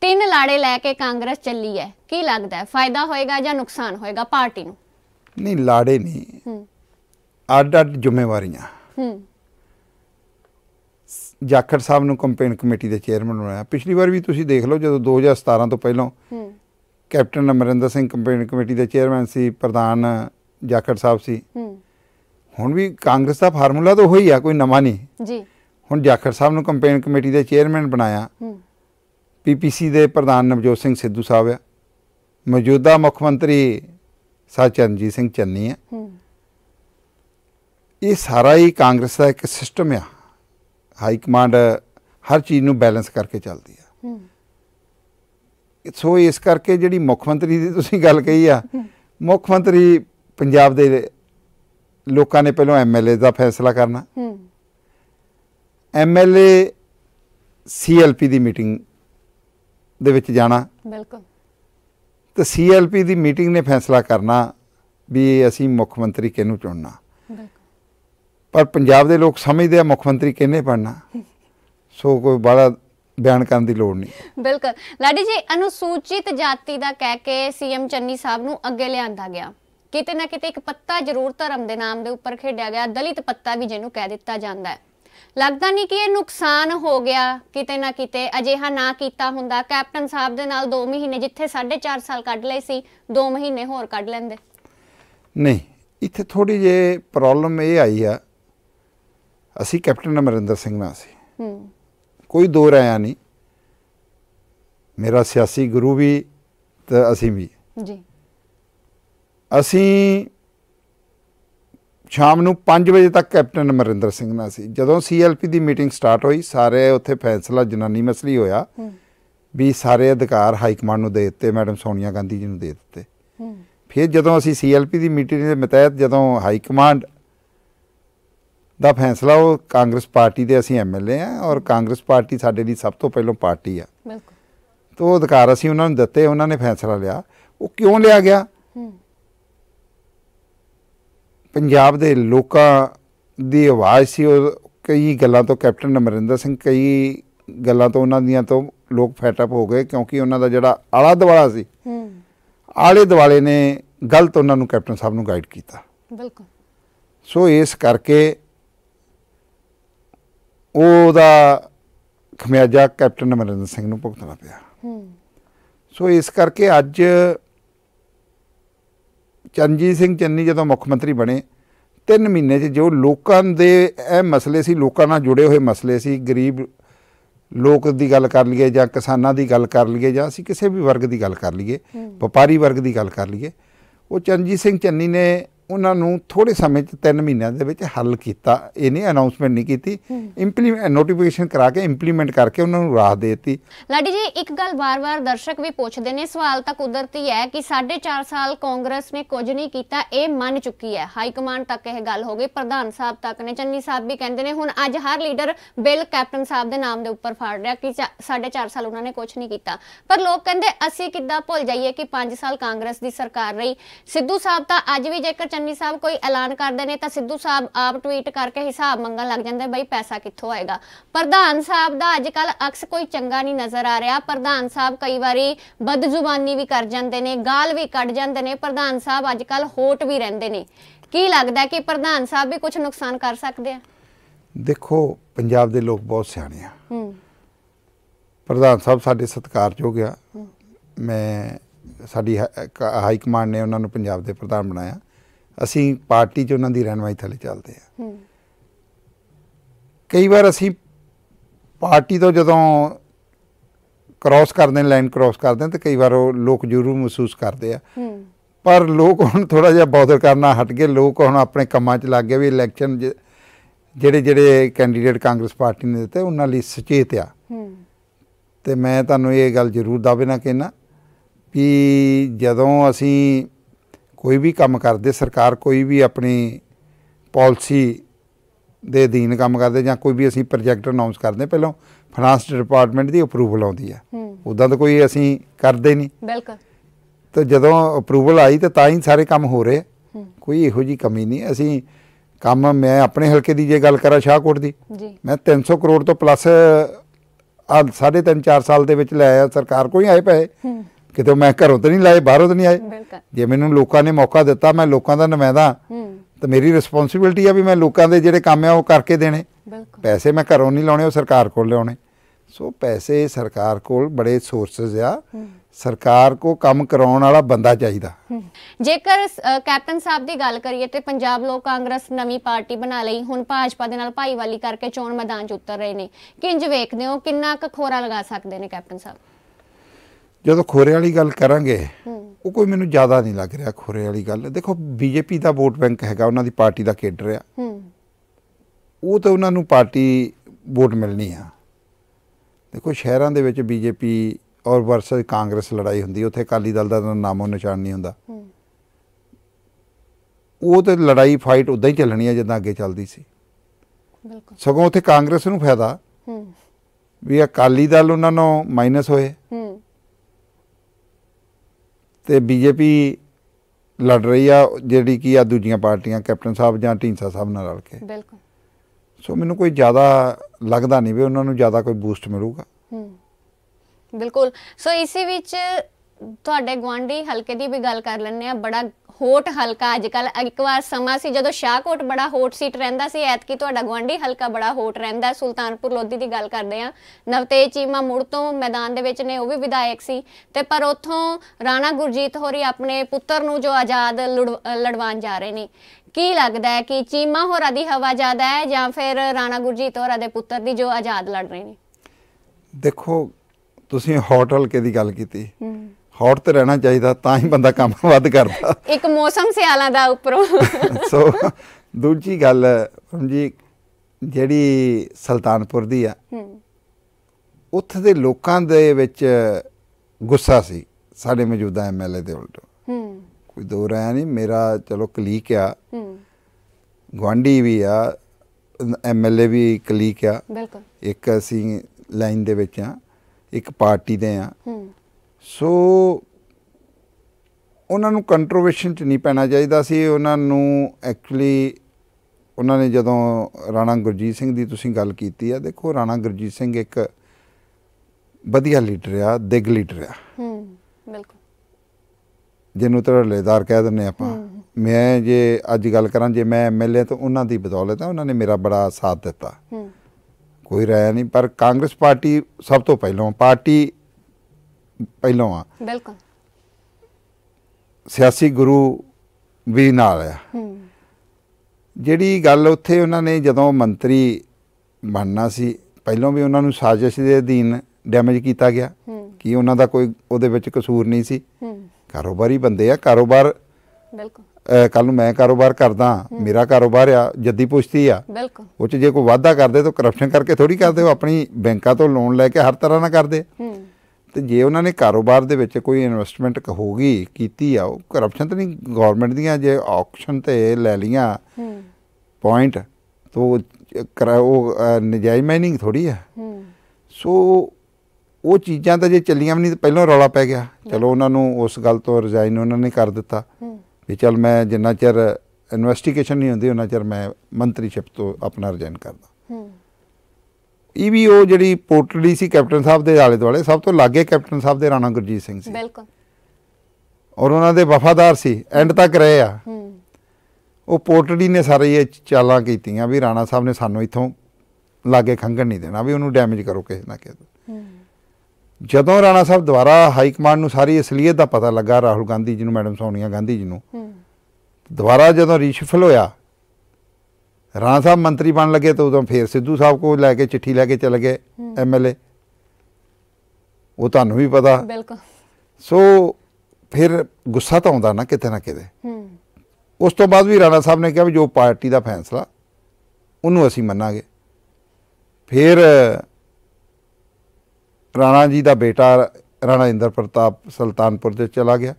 ਤਿੰਨ ਲਾੜੇ ਲੈ ਕੇ ਕਾਂਗਰਸ ਚੱਲੀ ਹੈ ਕੀ ਲੱਗਦਾ ਹੈ ਫਾਇਦਾ ਹੋਏਗਾ ਜਾਂ ਨੁਕਸਾਨ ਹੋਏਗਾ ਪਾਰਟੀ ਨੂੰ ਨਹੀਂ ਲਾੜੇ ਨਹੀਂ ਅੱਡ ਅੱਡ ਜ਼ਿੰਮੇਵਾਰੀਆਂ ਹੂੰ ਜਾਖੜ ਸਾਹਿਬ ਨੂੰ ਕੰਪੇਨ ਕਮੇਟੀ ਦੇ ਚੇਅਰਮੈਨ ਬਣਾਇਆ ਪਿਛਲੀ ਵਾਰ ਵੀ ਤੁਸੀਂ ਦੇਖ ਲਓ ਜਦੋਂ 2017 ਤੋਂ ਪਹਿਲਾਂ captain Amarinder Singh campaign committee ਦੇ ਚੇਅਰਮੈਨ ਸੀ ਪ੍ਰਧਾਨ ਜਾਖੜ ਸਾਹਿਬ ਸੀ ਹੁਣ ਵੀ ਕਾਂਗਰਸ ਦਾ ਫਾਰਮੂਲਾ ਤਾਂ ਉਹੀ ਆ ਕੋਈ ਨਵਾਂ ਨਹੀਂ ਜੀ ਹੁਣ ਜਾਖੜ ਸਾਹਿਬ ਨੂੰ ਕੰਪੇਨ ਕਮੇਟੀ ਦੇ ਚੇਅਰਮੈਨ ਬਣਾਇਆ ਪੀਪੀਸੀ ਦੇ ਪ੍ਰਧਾਨ ਨਵਜੋਤ ਸਿੰਘ ਸਿੱਧੂ ਸਾਹਿਬ ਆ ਮੌਜੂਦਾ ਮੁੱਖ ਮੰਤਰੀ ਸਾਚਨਜੀਤ ਸਿੰਘ ਚੰਨੀ ਆ ਇਹ ਸਾਰਾ ਹੀ ਕਾਂਗਰਸ ਦਾ ਇੱਕ ਸਿਸਟਮ ਆ ਹਾਈ ਕਮਾਂਡ ਹਰ ਚੀਜ਼ ਨੂੰ ਬੈਲੈਂਸ ਕਰਕੇ ਚੱਲਦੀ ਆ ਸੋ ਇਸ ਕਰਕੇ ਜਿਹੜੀ ਮੁੱਖ ਮੰਤਰੀ ਦੀ ਤੁਸੀਂ ਗੱਲ ਕਹੀ ਆ ਮੁੱਖ ਮੰਤਰੀ ਪੰਜਾਬ ਦੇ ਲੋਕਾਂ ਨੇ ਪਹਿਲਾਂ ਐਮਐਲਏ ਦਾ ਫੈਸਲਾ ਕਰਨਾ ਹੂੰ ਐਮਐਲਏ ਸੀਐਲਪੀ ਦੀ ਮੀਟਿੰਗ ਦੇ ਵਿੱਚ ਜਾਣਾ ਬਿਲਕੁਲ ਤੇ ਸੀਐਲਪੀ ਦੀ ਮੀਟਿੰਗ ਨੇ ਫੈਸਲਾ ਕਰਨਾ ਵੀ ਅਸੀਂ ਮੁੱਖ ਮੰਤਰੀ ਕਿਹਨੂੰ ਚੁਣਨਾ ਪਰ ਪੰਜਾਬ ਦੇ ਲੋਕ ਸਮਝਦੇ ਆ ਮੁੱਖ ਮੰਤਰੀ ਕਿਹਨੇ ਬਣਨਾ ਸੋ ਕੋਈ ਬੜਾ ਬਿਆਨ ਕਰਨ ਦੀ ਲੋੜ ਨਹੀਂ ਬਿਲਕੁਲ ਲਾਡੀ ਜੀ ਅਨੁਸੂਚਿਤ ਜਾਤੀ ਦਾ ਕਹਿ ਕੇ ਸੀਐਮ ਚੰਨੀ ਸਾਹਿਬ ਨੂੰ ਅੱਗੇ ਲਿਆਂਦਾ ਗਿਆ ਕਿਤੇ ਨਾ ਕਿਤੇ ਇੱਕ ਪੱਤਾ ਜ਼ਰੂਰ ਧਰਮ ਦੇ ਨਾਮ ਦੇ ਉੱਪਰ ਖੇਡਿਆ ਗਿਆ ਦਲਿਤ ਪੱਤਾ ਵੀ ਜਿਹਨੂੰ ਕਹਿ ਦਿੱਤਾ ਜਾਂਦਾ ਹੈ ਲੱਗਦਾ ਨਹੀਂ ਕਿ ਇਹ ਨੁਕਸਾਨ ਹੋ ਗਿਆ ਕਿਤੇ ਨਾ ਕਿਤੇ ਅਜਿਹਾ ਨਾ ਕੀਤਾ ਹੁੰਦਾ ਕੈਪਟਨ ਸਾਹਿਬ ਦੇ ਨਾਲ 2 ਮਹੀਨੇ ਜਿੱਥੇ 4.5 ਸਾਲ ਕੱਢ ਲਏ ਸੀ 2 ਮਹੀਨੇ ਹੋਰ ਕੱਢ ਲੈਂਦੇ ਨਹੀਂ ਇੱਥੇ ਥੋੜੀ ਜੇ ਪ੍ਰੋਬਲਮ ਇਹ ਆਈ ਆ ਅਸੀਂ ਕੈਪਟਨ ਅਮਰਿੰਦਰ ਸਿੰਘ ਨਾਲ ਸੀ ਹੂੰ ਕੋਈ ਦੋ ਰਾਇਆ ਨਹੀਂ ਮੇਰਾ ਸਿਆਸੀ ਗੁਰੂ ਵੀ ਤੇ ਅਸੀਂ ਵੀ ਜੀ ਅਸੀਂ ਸ਼ਾਮ ਨੂੰ 5 ਵਜੇ ਤੱਕ ਕੈਪਟਨ ਅਮਰਿੰਦਰ ਸਿੰਘ ਨਾਲ ਸੀ ਜਦੋਂ ਸੀਐਲਪੀ ਦੀ ਮੀਟਿੰਗ ਸਟਾਰਟ ਹੋਈ ਸਾਰੇ ਉੱਥੇ ਫੈਸਲਾ ਜਨਾਨੀ ਮਸਲੀ ਹੋਇਆ ਵੀ ਸਾਰੇ ਅਧਿਕਾਰ ਹਾਈ ਕਮਾਂਡ ਨੂੰ ਦੇ ਦਿੱਤੇ ਮੈਡਮ ਸੋਨੀਆ ਗਾਂਧੀ ਜੀ ਨੂੰ ਦੇ ਦਿੱਤੇ ਫਿਰ ਜਦੋਂ ਅਸੀਂ ਸੀਐਲਪੀ ਦੀ ਮੀਟਿੰਗ ਦੇ ਮਤਹਿਤ ਜਦੋਂ ਹਾਈ ਕਮਾਂਡ ਦਾ ਫੈਸਲਾ ਉਹ ਕਾਂਗਰਸ ਪਾਰਟੀ ਦੇ ਅਸੀਂ ਐਮਐਲਏ ਆ ਔਰ ਕਾਂਗਰਸ ਪਾਰਟੀ ਸਾਡੇ ਲਈ ਸਭ ਤੋਂ ਪਹਿਲਾਂ ਪਾਰਟੀ ਆ ਬਿਲਕੁਲ ਤੋਂ ਅਧਿਕਾਰ ਅਸੀਂ ਉਹਨਾਂ ਨੂੰ ਦਿੱਤੇ ਉਹਨਾਂ ਨੇ ਫੈਸਲਾ ਲਿਆ ਉਹ ਕਿਉਂ ਲਿਆ ਗਿਆ ਪੰਜਾਬ ਦੇ ਲੋਕਾਂ ਦੀ ਆਵਾਜ਼ ਸੀ ਉਹ ਕਈ ਗੱਲਾਂ ਤੋਂ ਕੈਪਟਨ ਅਮਰਿੰਦਰ ਸਿੰਘ ਕਈ ਗੱਲਾਂ ਤੋਂ ਉਹਨਾਂ ਦੀਆਂ ਤੋਂ ਲੋਕ ਫੈਟ ਅਪ ਹੋ ਗਏ ਕਿਉਂਕਿ ਉਹਨਾਂ ਦਾ ਜਿਹੜਾ ਆਲਾ ਦਵਾਲਾ ਸੀ ਹੂੰ ਆਲੇ ਦਵਾਲੇ ਨੇ ਗਲਤ ਉਹਨਾਂ ਨੂੰ ਕੈਪਟਨ ਸਾਹਿਬ ਨੂੰ ਗਾਈਡ ਕੀਤਾ ਬਿਲਕੁਲ ਸੋ ਇਸ ਕਰਕੇ ਉਹਦਾ ਖਮਿਆਜਾ ਕੈਪਟਨ ਅਮਰਿੰਦਰ ਸਿੰਘ ਨੂੰ ਭੁਗਤਣਾ ਪਿਆ ਹੂੰ ਸੋ ਇਸ ਕਰਕੇ ਅੱਜ ਚਰਨਜੀਤ ਸਿੰਘ ਚੰਨੀ ਜਦੋਂ ਮੁੱਖ ਮੰਤਰੀ ਬਣੇ 3 ਮਹੀਨੇ 'ਚ ਜੋ ਲੋਕਾਂ ਦੇ ਇਹ ਮਸਲੇ ਸੀ ਲੋਕਾਂ ਨਾਲ ਜੁੜੇ ਹੋਏ ਮਸਲੇ ਸੀ ਗਰੀਬ ਲੋਕ ਦੀ ਗੱਲ ਕਰ ਲਈਏ ਜਾਂ ਕਿਸਾਨਾਂ ਦੀ ਗੱਲ ਕਰ ਲਈਏ ਜਾਂ ਅਸੀਂ ਕਿਸੇ ਵੀ ਵਰਗ ਦੀ ਗੱਲ ਕਰ ਲਈਏ ਵਪਾਰੀ ਵਰਗ ਦੀ ਗੱਲ ਕਰ ਲਈਏ ਉਹ ਚੰਨਜੀਤ ਸਿੰਘ ਚੰਨੀ ਨੇ ਉਹਨਾਂ ਨੂੰ ਥੋੜੇ ਸਮੇਂ ਚ 3 ਮਹੀਨਿਆਂ ਦੇ ਵਿੱਚ ਹੱਲ ਕੀਤਾ ਇਹ ਨਹੀਂ ਅਨਾਉਂਸਮੈਂਟ ਨਹੀਂ ਕੀਤੀ ਇੰਪਲੀਮੈਂਟ ਨੋਟੀਫਿਕੇਸ਼ਨ ਕਰਾ ਕੇ ਇੰਪਲੀਮੈਂਟ ਕਰਕੇ ਉਹਨਾਂ ਨੂੰ ਰਾਹ ਦੇਤੀ ਲਾਡੀ ਜੀ ਇੱਕ ਗੱਲ ਵਾਰ-ਵਾਰ ਦਰਸ਼ਕ ਵੀ ਪੁੱਛਦੇ ਨੇ ਸਵਾਲ ਤਾਂ ਕੁਦਰਤੀ ਹੈ ਕਿ 4.5 ਸਾਲ ਕਾਂਗਰਸ ਨੇ ਕੁਝ ਨਹੀਂ ਕੀਤਾ ਇਹ ਮੰਨ ਚੁੱਕੀ ਹੈ ਹਾਈ ਕਮਾਂਡ ਤੱਕ ਇਹ ਗੱਲ ਹੋ ਗਈ ਪ੍ਰਧਾਨ ਸਾਹਿਬ ਤੱਕ ਨੇ ਚੰਨੀ ਸਾਹਿਬ ਵੀ ਕਹਿੰਦੇ ਨੇ ਹੁਣ ਅੱਜ ਹਰ ਲੀਡਰ ਬਿੱਲ ਕੈਪਟਨ ਸਾਹਿਬ ਦੇ ਨਾਮ ਦੇ ਉੱਪਰ ਫਾੜ ਰਿਹਾ ਕਿ 4.5 ਸਾਲ ਉਹਨਾਂ ਨੇ ਕੁਝ ਨਹੀਂ ਕੀਤਾ ਪਰ ਲੋਕ ਕਹਿੰਦੇ ਅਸੀਂ ਕਿੱਦਾਂ ਭੁੱਲ ਜਾਈਏ ਕਿ 5 ਸਾਲ ਕਾਂਗਰਸ ਦੀ ਸਰਕਾਰ ਰਹੀ ਸਿੱਧੂ ਸਾਹਿਬ ਤਾਂ ਅੱਜ ਵੀ ਜੇਕਰ ਚੰਨੀ ਸਾਹਿਬ ਕੋਈ ਐਲਾਨ ਕਰਦੇ ਨੇ ਤਾਂ ਸਿੱਧੂ ਸਾਹਿਬ ਆਪ ਟਵੀਟ ਕਰਕੇ ਹਿਸਾਬ ਮੰਗਣ ਲੱਗ ਜਾਂਦੇ ਬਈ ਪੈਸਾ ਕਿੱਥੋਂ ਆਏਗਾ ਪ੍ਰਧਾਨ ਸਾਹਿਬ ਦਾ ਅੱਜ ਕੱਲ ਅਕਸ ਕੋਈ ਚੰਗਾ ਨਹੀਂ ਨਜ਼ਰ ਆ ਰਿਹਾ ਪ੍ਰਧਾਨ ਸਾਹਿਬ ਕਈ ਵਾਰੀ ਬਦਜ਼ੁਬਾਨੀ ਵੀ ਕਰ ਜਾਂਦੇ ਨੇ ਗਾਲ ਵੀ ਕੱਢ ਜਾਂਦੇ ਨੇ ਪ੍ਰਧਾਨ ਸਾਹਿਬ ਅੱਜ ਕੱਲ ਹੋਟ ਵੀ ਰਹਿੰਦੇ ਨੇ ਕੀ ਲੱਗਦਾ ਕਿ ਪ੍ਰਧਾਨ ਸਾਹਿਬ ਵੀ ਕੁਝ ਨੁਕਸਾਨ ਕਰ ਸਕਦੇ ਆ ਦੇਖੋ ਪੰਜਾਬ ਦੇ ਲੋਕ ਬਹੁਤ ਸਿਆਣੇ ਆ ਪ੍ਰਧਾਨ ਸਾਹਿਬ ਸਾਡੇ ਸਤਿਕਾਰਯੋਗ ਆ ਮੈਂ ਸਾਡੀ ਹਾਈ ਕਮਾਂਡ ਨੇ ਉਹਨਾਂ ਨੂੰ ਪੰਜਾਬ ਦੇ ਪ੍ਰਧਾਨ ਬਣਾਇਆ ਅਸੀਂ ਪਾਰਟੀ 'ਚ ਉਹਨਾਂ ਦੀ ਰਹਿਨਮਾਈ ਥਲੇ ਚੱਲਦੇ ਆ ਕਈ ਵਾਰ ਅਸੀਂ ਪਾਰਟੀ ਤੋਂ ਜਦੋਂ ਕ੍ਰੋਸ ਕਰਦੇ ਨੇ ਲਾਈਨ ਕ੍ਰੋਸ ਕਰਦੇ ਤਾਂ ਤੇ ਕਈ ਵਾਰ ਉਹ ਲੋਕ ਜ਼ਰੂਰ ਮਹਿਸੂਸ ਕਰਦੇ ਆ ਪਰ ਲੋਕ ਹੁਣ ਥੋੜਾ ਜਿਹਾ ਬੌਦਰ ਕਰਨਾ ਹਟ ਗਏ ਲੋਕ ਹੁਣ ਆਪਣੇ ਕੰਮਾਂ 'ਚ ਲੱਗ ਗਏ ਵੀ ਇਲੈਕਸ਼ਨ ਜਿਹੜੇ ਜਿਹੜੇ ਕੈਂਡੀਡੇਟ ਕਾਂਗਰਸ ਪਾਰਟੀ ਨੇ ਦਿੱਤੇ ਉਹਨਾਂ ਲਈ ਸੁਚੇਤ ਆ ਤੇ ਮੈਂ ਤੁਹਾਨੂੰ ਇਹ ਗੱਲ ਜ਼ਰੂਰ ਦਾਅਵੇ ਨਾਲ ਕਹਿਣਾ ਵੀ ਜਦੋਂ ਅਸੀਂ ਕੋਈ ਵੀ ਕੰਮ ਕਰਦੇ ਸਰਕਾਰ ਕੋਈ ਵੀ ਆਪਣੀ ਪਾਲਿਸੀ ਦੇ ਅਧੀਨ ਕੰਮ ਕਰਦੇ ਜਾਂ ਕੋਈ ਵੀ ਅਸੀਂ ਪ੍ਰੋਜੈਕਟ ਅਨਾਉਂਸ ਕਰਦੇ ਪਹਿਲਾਂ ਫਾਈਨਾਂਸ ਡਿਪਾਰਟਮੈਂਟ ਦੀ ਅਪਰੂਵਲ ਆਉਂਦੀ ਆ ਉਦਾਂ ਤਾਂ ਕੋਈ ਅਸੀਂ ਕਰਦੇ ਨਹੀਂ ਬਿਲਕੁਲ ਤਾਂ ਜਦੋਂ ਅਪਰੂਵਲ ਆਈ ਤਾਂ ਤਾਂ ਹੀ ਸਾਰੇ ਕੰਮ ਹੋ ਰਹੇ ਕੋਈ ਇਹੋ ਜੀ ਕਮੀ ਨਹੀਂ ਅਸੀਂ ਕੰਮ ਮੈਂ ਆਪਣੇ ਹਲਕੇ ਦੀ ਜੇ ਗੱਲ ਕਰਾਂ ਸ਼ਾਹਕੋਟ ਦੀ ਮੈਂ 300 ਕਰੋੜ ਤੋਂ ਪਲੱਸ ਆ 3.5 4 ਸਾਲ ਦੇ ਵਿੱਚ ਲਿਆ ਸਰਕਾਰ ਕੋਈ ਆਏ ਪਏ ਕਿਤੇ ਮੈਂ ਘਰੋਂ ਤਾਂ ਨਹੀਂ ਲਾਏ ਬਾਹਰੋਂ ਤਾਂ ਨਹੀਂ ਆਏ ਜੇ ਮੈਨੂੰ ਲੋਕਾਂ ਨੇ ਮੌਕਾ ਦਿੱਤਾ ਮੈਂ ਲੋਕਾਂ ਦਾ ਨੁਮਾਇੰਦਾ ਤਾਂ ਮੇਰੀ ਰਿਸਪੌਂਸਿਬਿਲਟੀ ਆ ਵੀ ਮੈਂ ਲੋਕਾਂ ਦੇ ਜਿਹੜੇ ਕੰਮ ਆ ਉਹ ਕਰਕੇ ਦੇਣੇ ਪੈਸੇ ਮੈਂ ਘਰੋਂ ਨਹੀਂ ਲਾਉਣੇ ਉਹ ਸਰਕਾਰ ਕੋਲ ਲਿਆਉਣੇ ਸੋ ਪੈਸੇ ਸਰਕਾਰ ਕੋਲ ਬੜੇ ਸੋਰਸਸ ਆ ਸਰਕਾਰ ਕੋ ਕੰਮ ਕਰਾਉਣ ਵਾਲਾ ਬੰਦਾ ਚਾਹੀਦਾ ਜੇਕਰ ਕੈਪਟਨ ਸਾਹਿਬ ਦੀ ਗੱਲ ਕਰੀਏ ਤੇ ਪੰਜਾਬ ਲੋਕ ਕਾਂਗਰਸ ਨਵੀਂ ਪਾਰਟੀ ਬਣਾ ਲਈ ਹੁਣ ਭਾਜਪਾ ਦੇ ਨਾਲ ਭਾਈਵਾਲੀ ਕਰਕੇ ਚੋਣ ਮੈਦਾਨ 'ਚ ਉਤਰ ਰਹੇ ਨੇ ਕਿੰਜ ਵੇਖਦੇ ਹੋ ਕਿੰਨਾ ਕਖੋਰਾ ਲਗਾ ਸਕਦੇ ਨੇ ਕੈਪਟਨ ਸਾਹਿਬ ਜਦੋਂ ਖੋਰੇ ਵਾਲੀ ਗੱਲ ਕਰਾਂਗੇ ਉਹ ਕੋਈ ਮੈਨੂੰ ਜ਼ਿਆਦਾ ਨਹੀਂ ਲੱਗ ਰਿਹਾ ਖੋਰੇ ਵਾਲੀ ਗੱਲ ਦੇਖੋ ਬੀਜੇਪੀ ਦਾ ਵੋਟ ਬੈਂਕ ਹੈਗਾ ਉਹਨਾਂ ਦੀ ਪਾਰਟੀ ਦਾ ਕੇਡਰ ਆ ਉਹ ਤਾਂ ਉਹਨਾਂ ਨੂੰ ਪਾਰਟੀ ਵੋਟ ਮਿਲਣੀ ਆ ਦੇਖੋ ਸ਼ਹਿਰਾਂ ਦੇ ਵਿੱਚ ਬੀਜੇਪੀ ਔਰ ਵਰਸਸ ਕਾਂਗਰਸ ਲੜਾਈ ਹੁੰਦੀ ਉੱਥੇ ਅਕਾਲੀ ਦਲ ਦਾ ਨਾਮੋ ਨਿਸ਼ਾਨ ਨਹੀਂ ਹੁੰਦਾ ਉਹ ਤੇ ਲੜਾਈ ਫਾਈਟ ਉਦਾਂ ਹੀ ਚੱਲਣੀ ਆ ਜਿੱਦਾਂ ਅੱਗੇ ਚੱਲਦੀ ਸੀ ਬਿਲਕੁਲ ਸਗੋਂ ਉੱਥੇ ਕਾਂਗਰਸ ਨੂੰ ਫਾਇਦਾ ਹੂੰ ਵੀ ਅਕਾਲੀ ਦਲ ਉਹਨਾਂ ਨੂੰ ਮਾਈਨਸ ਹੋਏ ਤੇ ਬੀਜੇਪੀ ਲੜ ਰਹੀ ਆ ਜਿਹੜੀ ਕੀ ਆ ਦੂਜੀਆਂ ਪਾਰਟੀਆਂ ਕੈਪਟਨ ਸਾਹਿਬ ਜਾਂ ਢੀਂਸਾ ਸਾਹਿਬ ਨਾਲ ਰਲ ਕੇ ਬਿਲਕੁਲ ਸੋ ਮੈਨੂੰ ਕੋਈ ਜ਼ਿਆਦਾ ਲੱਗਦਾ ਨਹੀਂ ਵੀ ਉਹਨਾਂ ਨੂੰ ਜ਼ਿਆਦਾ ਕੋਈ ਬੂਸਟ ਮਿਲੂਗਾ ਹੂੰ ਬਿਲਕੁਲ ਸੋ ਇਸੇ ਵਿੱਚ ਤੁਹਾਡੇ ਗਵਾਂਢੀ ਹਲਕੇ ਦੀ ਵੀ ਗੱਲ ਕਰ ਲੈਣੇ ਆ ਬੜਾ ਹੋਟ ਹਲਕਾ ਅੱਜ ਕੱਲ ਇੱਕ ਵਾਰ ਸਮਾਂ ਸੀ ਜਦੋਂ ਸ਼ਾਹਕੋਟ ਬੜਾ ਹੋਟ ਸੀਟ ਰਹਿੰਦਾ ਸੀ ਐਤਕੀ ਤੁਹਾਡਾ ਗਵਾਂਡੀ ਹਲਕਾ ਬੜਾ ਹੋਟ ਰਹਿੰਦਾ ਸੁਲਤਾਨਪੁਰ ਲੋਧੀ ਦੀ ਗੱਲ ਕਰਦੇ ਆ ਨਵਤੇਜ ਚੀਮਾ ਮੁੜ ਤੋਂ ਮੈਦਾਨ ਦੇ ਵਿੱਚ ਨੇ ਉਹ ਵੀ ਵਿਧਾਇਕ ਸੀ ਤੇ ਪਰ ਉਥੋਂ ਰਾਣਾ ਗੁਰਜੀਤ ਹੋਰੀ ਆਪਣੇ ਪੁੱਤਰ ਨੂੰ ਜੋ ਆਜ਼ਾਦ ਲੜਵਾਣ ਜਾ ਰਹੇ ਨੇ ਕੀ ਲੱਗਦਾ ਹੈ ਕਿ ਚੀਮਾ ਹੋਰਾ ਦੀ ਹਵਾ ਜ਼ਿਆਦਾ ਹੈ ਜਾਂ ਫਿਰ ਰਾਣਾ ਗੁਰਜੀਤ ਹੋਰਾ ਦੇ ਪੁੱਤਰ ਦੀ ਜੋ ਆਜ਼ਾਦ ਲੜ ਰਹੇ ਨੇ ਦੇਖੋ ਤੁਸੀਂ ਹੋਟਲ ਕੇ ਦੀ ਗੱਲ ਕੀਤੀ ਹੂੰ ਹੌਟ ਤੇ ਰਹਿਣਾ ਚਾਹੀਦਾ ਤਾਂ ਹੀ ਬੰਦਾ ਕੰਮ ਵੱਧ ਕਰਦਾ ਇੱਕ ਮੌਸਮ ਸਿਆਲਾਂ ਦਾ ਉੱਪਰੋਂ ਸੋ ਦੂਜੀ ਗੱਲ ਜੀ ਜਿਹੜੀ ਸੁਲਤਾਨਪੁਰ ਦੀ ਆ ਉੱਥੇ ਦੇ ਲੋਕਾਂ ਦੇ ਵਿੱਚ ਗੁੱਸਾ ਸੀ ਸਾਡੇ ਮੌਜੂਦਾ ਐਮਐਲਏ ਦੇ ਉਲਟ ਹੂੰ ਕੋਈ ਦੋ ਰਾਇ ਨਹੀਂ ਮੇਰਾ ਚਲੋ ਕਲੀਕ ਆ ਹੂੰ ਗਵਾਂਢੀ ਵੀ ਆ ਐਮਐਲਏ ਵੀ ਕਲੀਕ ਆ ਬਿਲਕੁਲ ਇੱਕ ਅਸੀਂ ਲਾਈਨ ਦੇ ਵਿੱਚ ਆ ਇੱਕ ਪਾਰਟੀ ਦੇ ਆ ਹੂੰ ਸੋ ਉਹਨਾਂ ਨੂੰ ਕੰਟਰੋਵਰਸ਼ਨ 'ਚ ਨਹੀਂ ਪੈਣਾ ਚਾਹੀਦਾ ਸੀ ਉਹਨਾਂ ਨੂੰ ਐਕਚੁਅਲੀ ਉਹਨਾਂ ਨੇ ਜਦੋਂ ਰਾਣਾ ਗੁਰਜੀਤ ਸਿੰਘ ਦੀ ਤੁਸੀਂ ਗੱਲ ਕੀਤੀ ਆ ਦੇਖੋ ਰਾਣਾ ਗੁਰਜੀਤ ਸਿੰਘ ਇੱਕ ਵਧੀਆ ਲੀਡਰ ਆ ਦਿਗ ਲੀਡਰ ਆ ਹੂੰ ਬਿਲਕੁਲ ਜਿਹਨੂੰ ਧੜਲੇਦਾਰ ਕਹਿ ਦਿੰਨੇ ਆਪਾਂ ਮੈਂ ਜੇ ਅੱਜ ਗੱਲ ਕਰਾਂ ਜੇ ਮੈਂ ਐਮਐਲਏ ਤਾਂ ਉਹਨਾਂ ਦੀ ਬਦੌਲਤ ਆ ਉਹਨਾਂ ਨੇ ਮੇਰਾ ਬੜਾ ਸਾਥ ਦਿੱਤਾ ਹੂੰ ਕੋਈ ਰਾਇ ਨਹੀਂ ਪਰ ਕਾਂਗਰਸ ਪਾਰਟੀ ਸਭ ਤੋਂ ਪਹਿਲਾਂ ਪਾਰਟੀ ਪਹਿਲਾਂ ਆ ਬਿਲਕੁਲ ਸਿਆਸੀ ਗੁਰੂ ਵੀ ਨਾਲ ਆ ਜਿਹੜੀ ਗੱਲ ਉੱਥੇ ਉਹਨਾਂ ਨੇ ਜਦੋਂ ਮੰਤਰੀ ਬਣਨਾ ਸੀ ਪਹਿਲਾਂ ਵੀ ਉਹਨਾਂ ਨੂੰ ਸਾਜ਼ਿਸ਼ ਦੇ ਅਧੀਨ ਡੈਮੇਜ ਕੀਤਾ ਗਿਆ ਕਿ ਉਹਨਾਂ ਦਾ ਕੋਈ ਉਹਦੇ ਵਿੱਚ ਕਸੂਰ ਨਹੀਂ ਸੀ ਕਾਰੋਬਾਰੀ ਬੰਦੇ ਆ ਕਾਰੋਬਾਰ ਬਿਲਕੁਲ ਕੱਲ ਨੂੰ ਮੈਂ ਕਾਰੋਬਾਰ ਕਰਦਾ ਮੇਰਾ ਕਾਰੋਬਾਰ ਆ ਜੱਦੀ ਪੁਸ਼ਤੀ ਆ ਬਿਲਕੁਲ ਉੱਚ ਜੇ ਕੋਈ ਵਾਅਦਾ ਕਰਦੇ ਤਾਂ ਕਰਪਸ਼ਨ ਕਰਕੇ ਥੋੜੀ ਕਰਦੇ ਉਹ ਆਪਣੀ ਬੈਂਕਾਂ ਤੋਂ ਲੋਨ ਲੈ ਕੇ ਹਰ ਤਰ੍ਹਾਂ ਨਾਲ ਕਰਦੇ ਤੇ ਜੇ ਉਹਨਾਂ ਨੇ ਕਾਰੋਬਾਰ ਦੇ ਵਿੱਚ ਕੋਈ ਇਨਵੈਸਟਮੈਂਟ ਹੋਗੀ ਕੀਤੀ ਆ ਉਹ ਕਰਪਸ਼ਨ ਤਾਂ ਨਹੀਂ ਗਵਰਨਮੈਂਟ ਦੀਆਂ ਜੇ ਆਕਸ਼ਨ ਤੇ ਲੈ ਲੀਆਂ ਪੁਆਇੰਟ ਤੋਂ ਕਰ ਉਹ ਨਜਾਇਜ਼ ਮਾਈਨਿੰਗ ਥੋੜੀ ਆ ਹੂੰ ਸੋ ਉਹ ਚੀਜ਼ਾਂ ਤਾਂ ਜੇ ਚੱਲੀਆਂ ਵੀ ਨਹੀਂ ਪਹਿਲਾਂ ਰੌਲਾ ਪੈ ਗਿਆ ਚਲੋ ਉਹਨਾਂ ਨੂੰ ਉਸ ਗੱਲ ਤੋਂ ਰਿਜ਼ਾਈਨ ਉਹਨਾਂ ਨੇ ਕਰ ਦਿੱਤਾ ਵੀ ਚਲ ਮੈਂ ਜਿੰਨਾ ਚਿਰ ਇਨਵੈਸਟੀਗੇਸ਼ਨ ਨਹੀਂ ਹੁੰਦੀ ਉਹਨਾਂ ਚਿਰ ਮੈਂ ਮੰਤਰੀਸ਼ਿਪ ਤੋਂ ਆਪਣਾ ਰਿਜ਼ਾਈਨ ਕਰਦਾ ਹੂੰ ਇਹ ਵੀ ਉਹ ਜਿਹੜੀ ਪੋਟਲੀ ਸੀ ਕੈਪਟਨ ਸਾਹਿਬ ਦੇ ਆਲੇ ਦੁਆਲੇ ਸਭ ਤੋਂ ਲਾਗੇ ਕੈਪਟਨ ਸਾਹਿਬ ਦੇ ਰਾਣਾ ਗੁਰਜੀਤ ਸਿੰਘ ਸੀ ਬਿਲਕੁਲ ਔਰ ਉਹਨਾਂ ਦੇ ਵਫਾਦਾਰ ਸੀ ਐਂਡ ਤੱਕ ਰਹੇ ਆ ਉਹ ਪੋਟੜੀ ਨੇ ਸਾਰੇ ਇਹ ਚਾਲਾਂ ਕੀਤੀਆਂ ਵੀ ਰਾਣਾ ਸਾਹਿਬ ਨੇ ਸਾਨੂੰ ਇੱਥੋਂ ਲਾਗੇ ਖੰਗਣ ਨਹੀਂ ਦੇਣਾ ਵੀ ਉਹਨੂੰ ਡੈਮੇਜ ਕਰੋ ਕਿਸੇ ਨਾ ਕਿਸੇ ਜਦੋਂ ਰਾਣਾ ਸਾਹਿਬ ਦੁਆਰਾ ਹਾਈ ਕਮਾਂਡ ਨੂੰ ਸਾਰੀ ਅਸਲੀਅਤ ਦਾ ਪਤਾ ਲੱਗਾ ਰਾਹੁਲ ਗਾਂਧੀ ਜੀ ਨੂੰ ਮੈਡਮ ਸੋਨੀਆ ਗਾਂਧੀ ਜੀ ਨੂੰ ਦੁਬਾਰਾ ਜਦੋਂ ਰੀਸ਼ਫਲ ਹੋਇਆ ਰਾਣਾ ਸਾਹਿਬ ਮੰਤਰੀ ਬਣ ਲੱਗੇ ਤਾਂ ਉਦੋਂ ਫੇਰ ਸਿੱਧੂ ਸਾਹਿਬ ਕੋਲ ਲੈ ਕੇ ਚਿੱਠੀ ਲੈ ਕੇ ਚਲੇ ਗਏ ਐਮਐਲਏ ਉਹ ਤੁਹਾਨੂੰ ਵੀ ਪਤਾ ਬਿਲਕੁਲ ਸੋ ਫਿਰ ਗੁੱਸਾ ਤਾਂ ਆਉਂਦਾ ਨਾ ਕਿਤੇ ਨਾ ਕਿਤੇ ਉਸ ਤੋਂ ਬਾਅਦ ਵੀ ਰਾਣਾ ਸਾਹਿਬ ਨੇ ਕਿਹਾ ਵੀ ਜੋ ਪਾਰਟੀ ਦਾ ਫੈਸਲਾ ਉਹਨੂੰ ਅਸੀਂ ਮੰਨਾਂਗੇ ਫਿਰ ਰਾਣਾ ਜੀ ਦਾ ਬੇਟਾ ਰਾਣਾ ਇੰਦਰ ਪ੍ਰਤਾਪ ਸੁਲਤਾਨਪੁਰ ਦੇ ਚਲਾ ਗਿਆ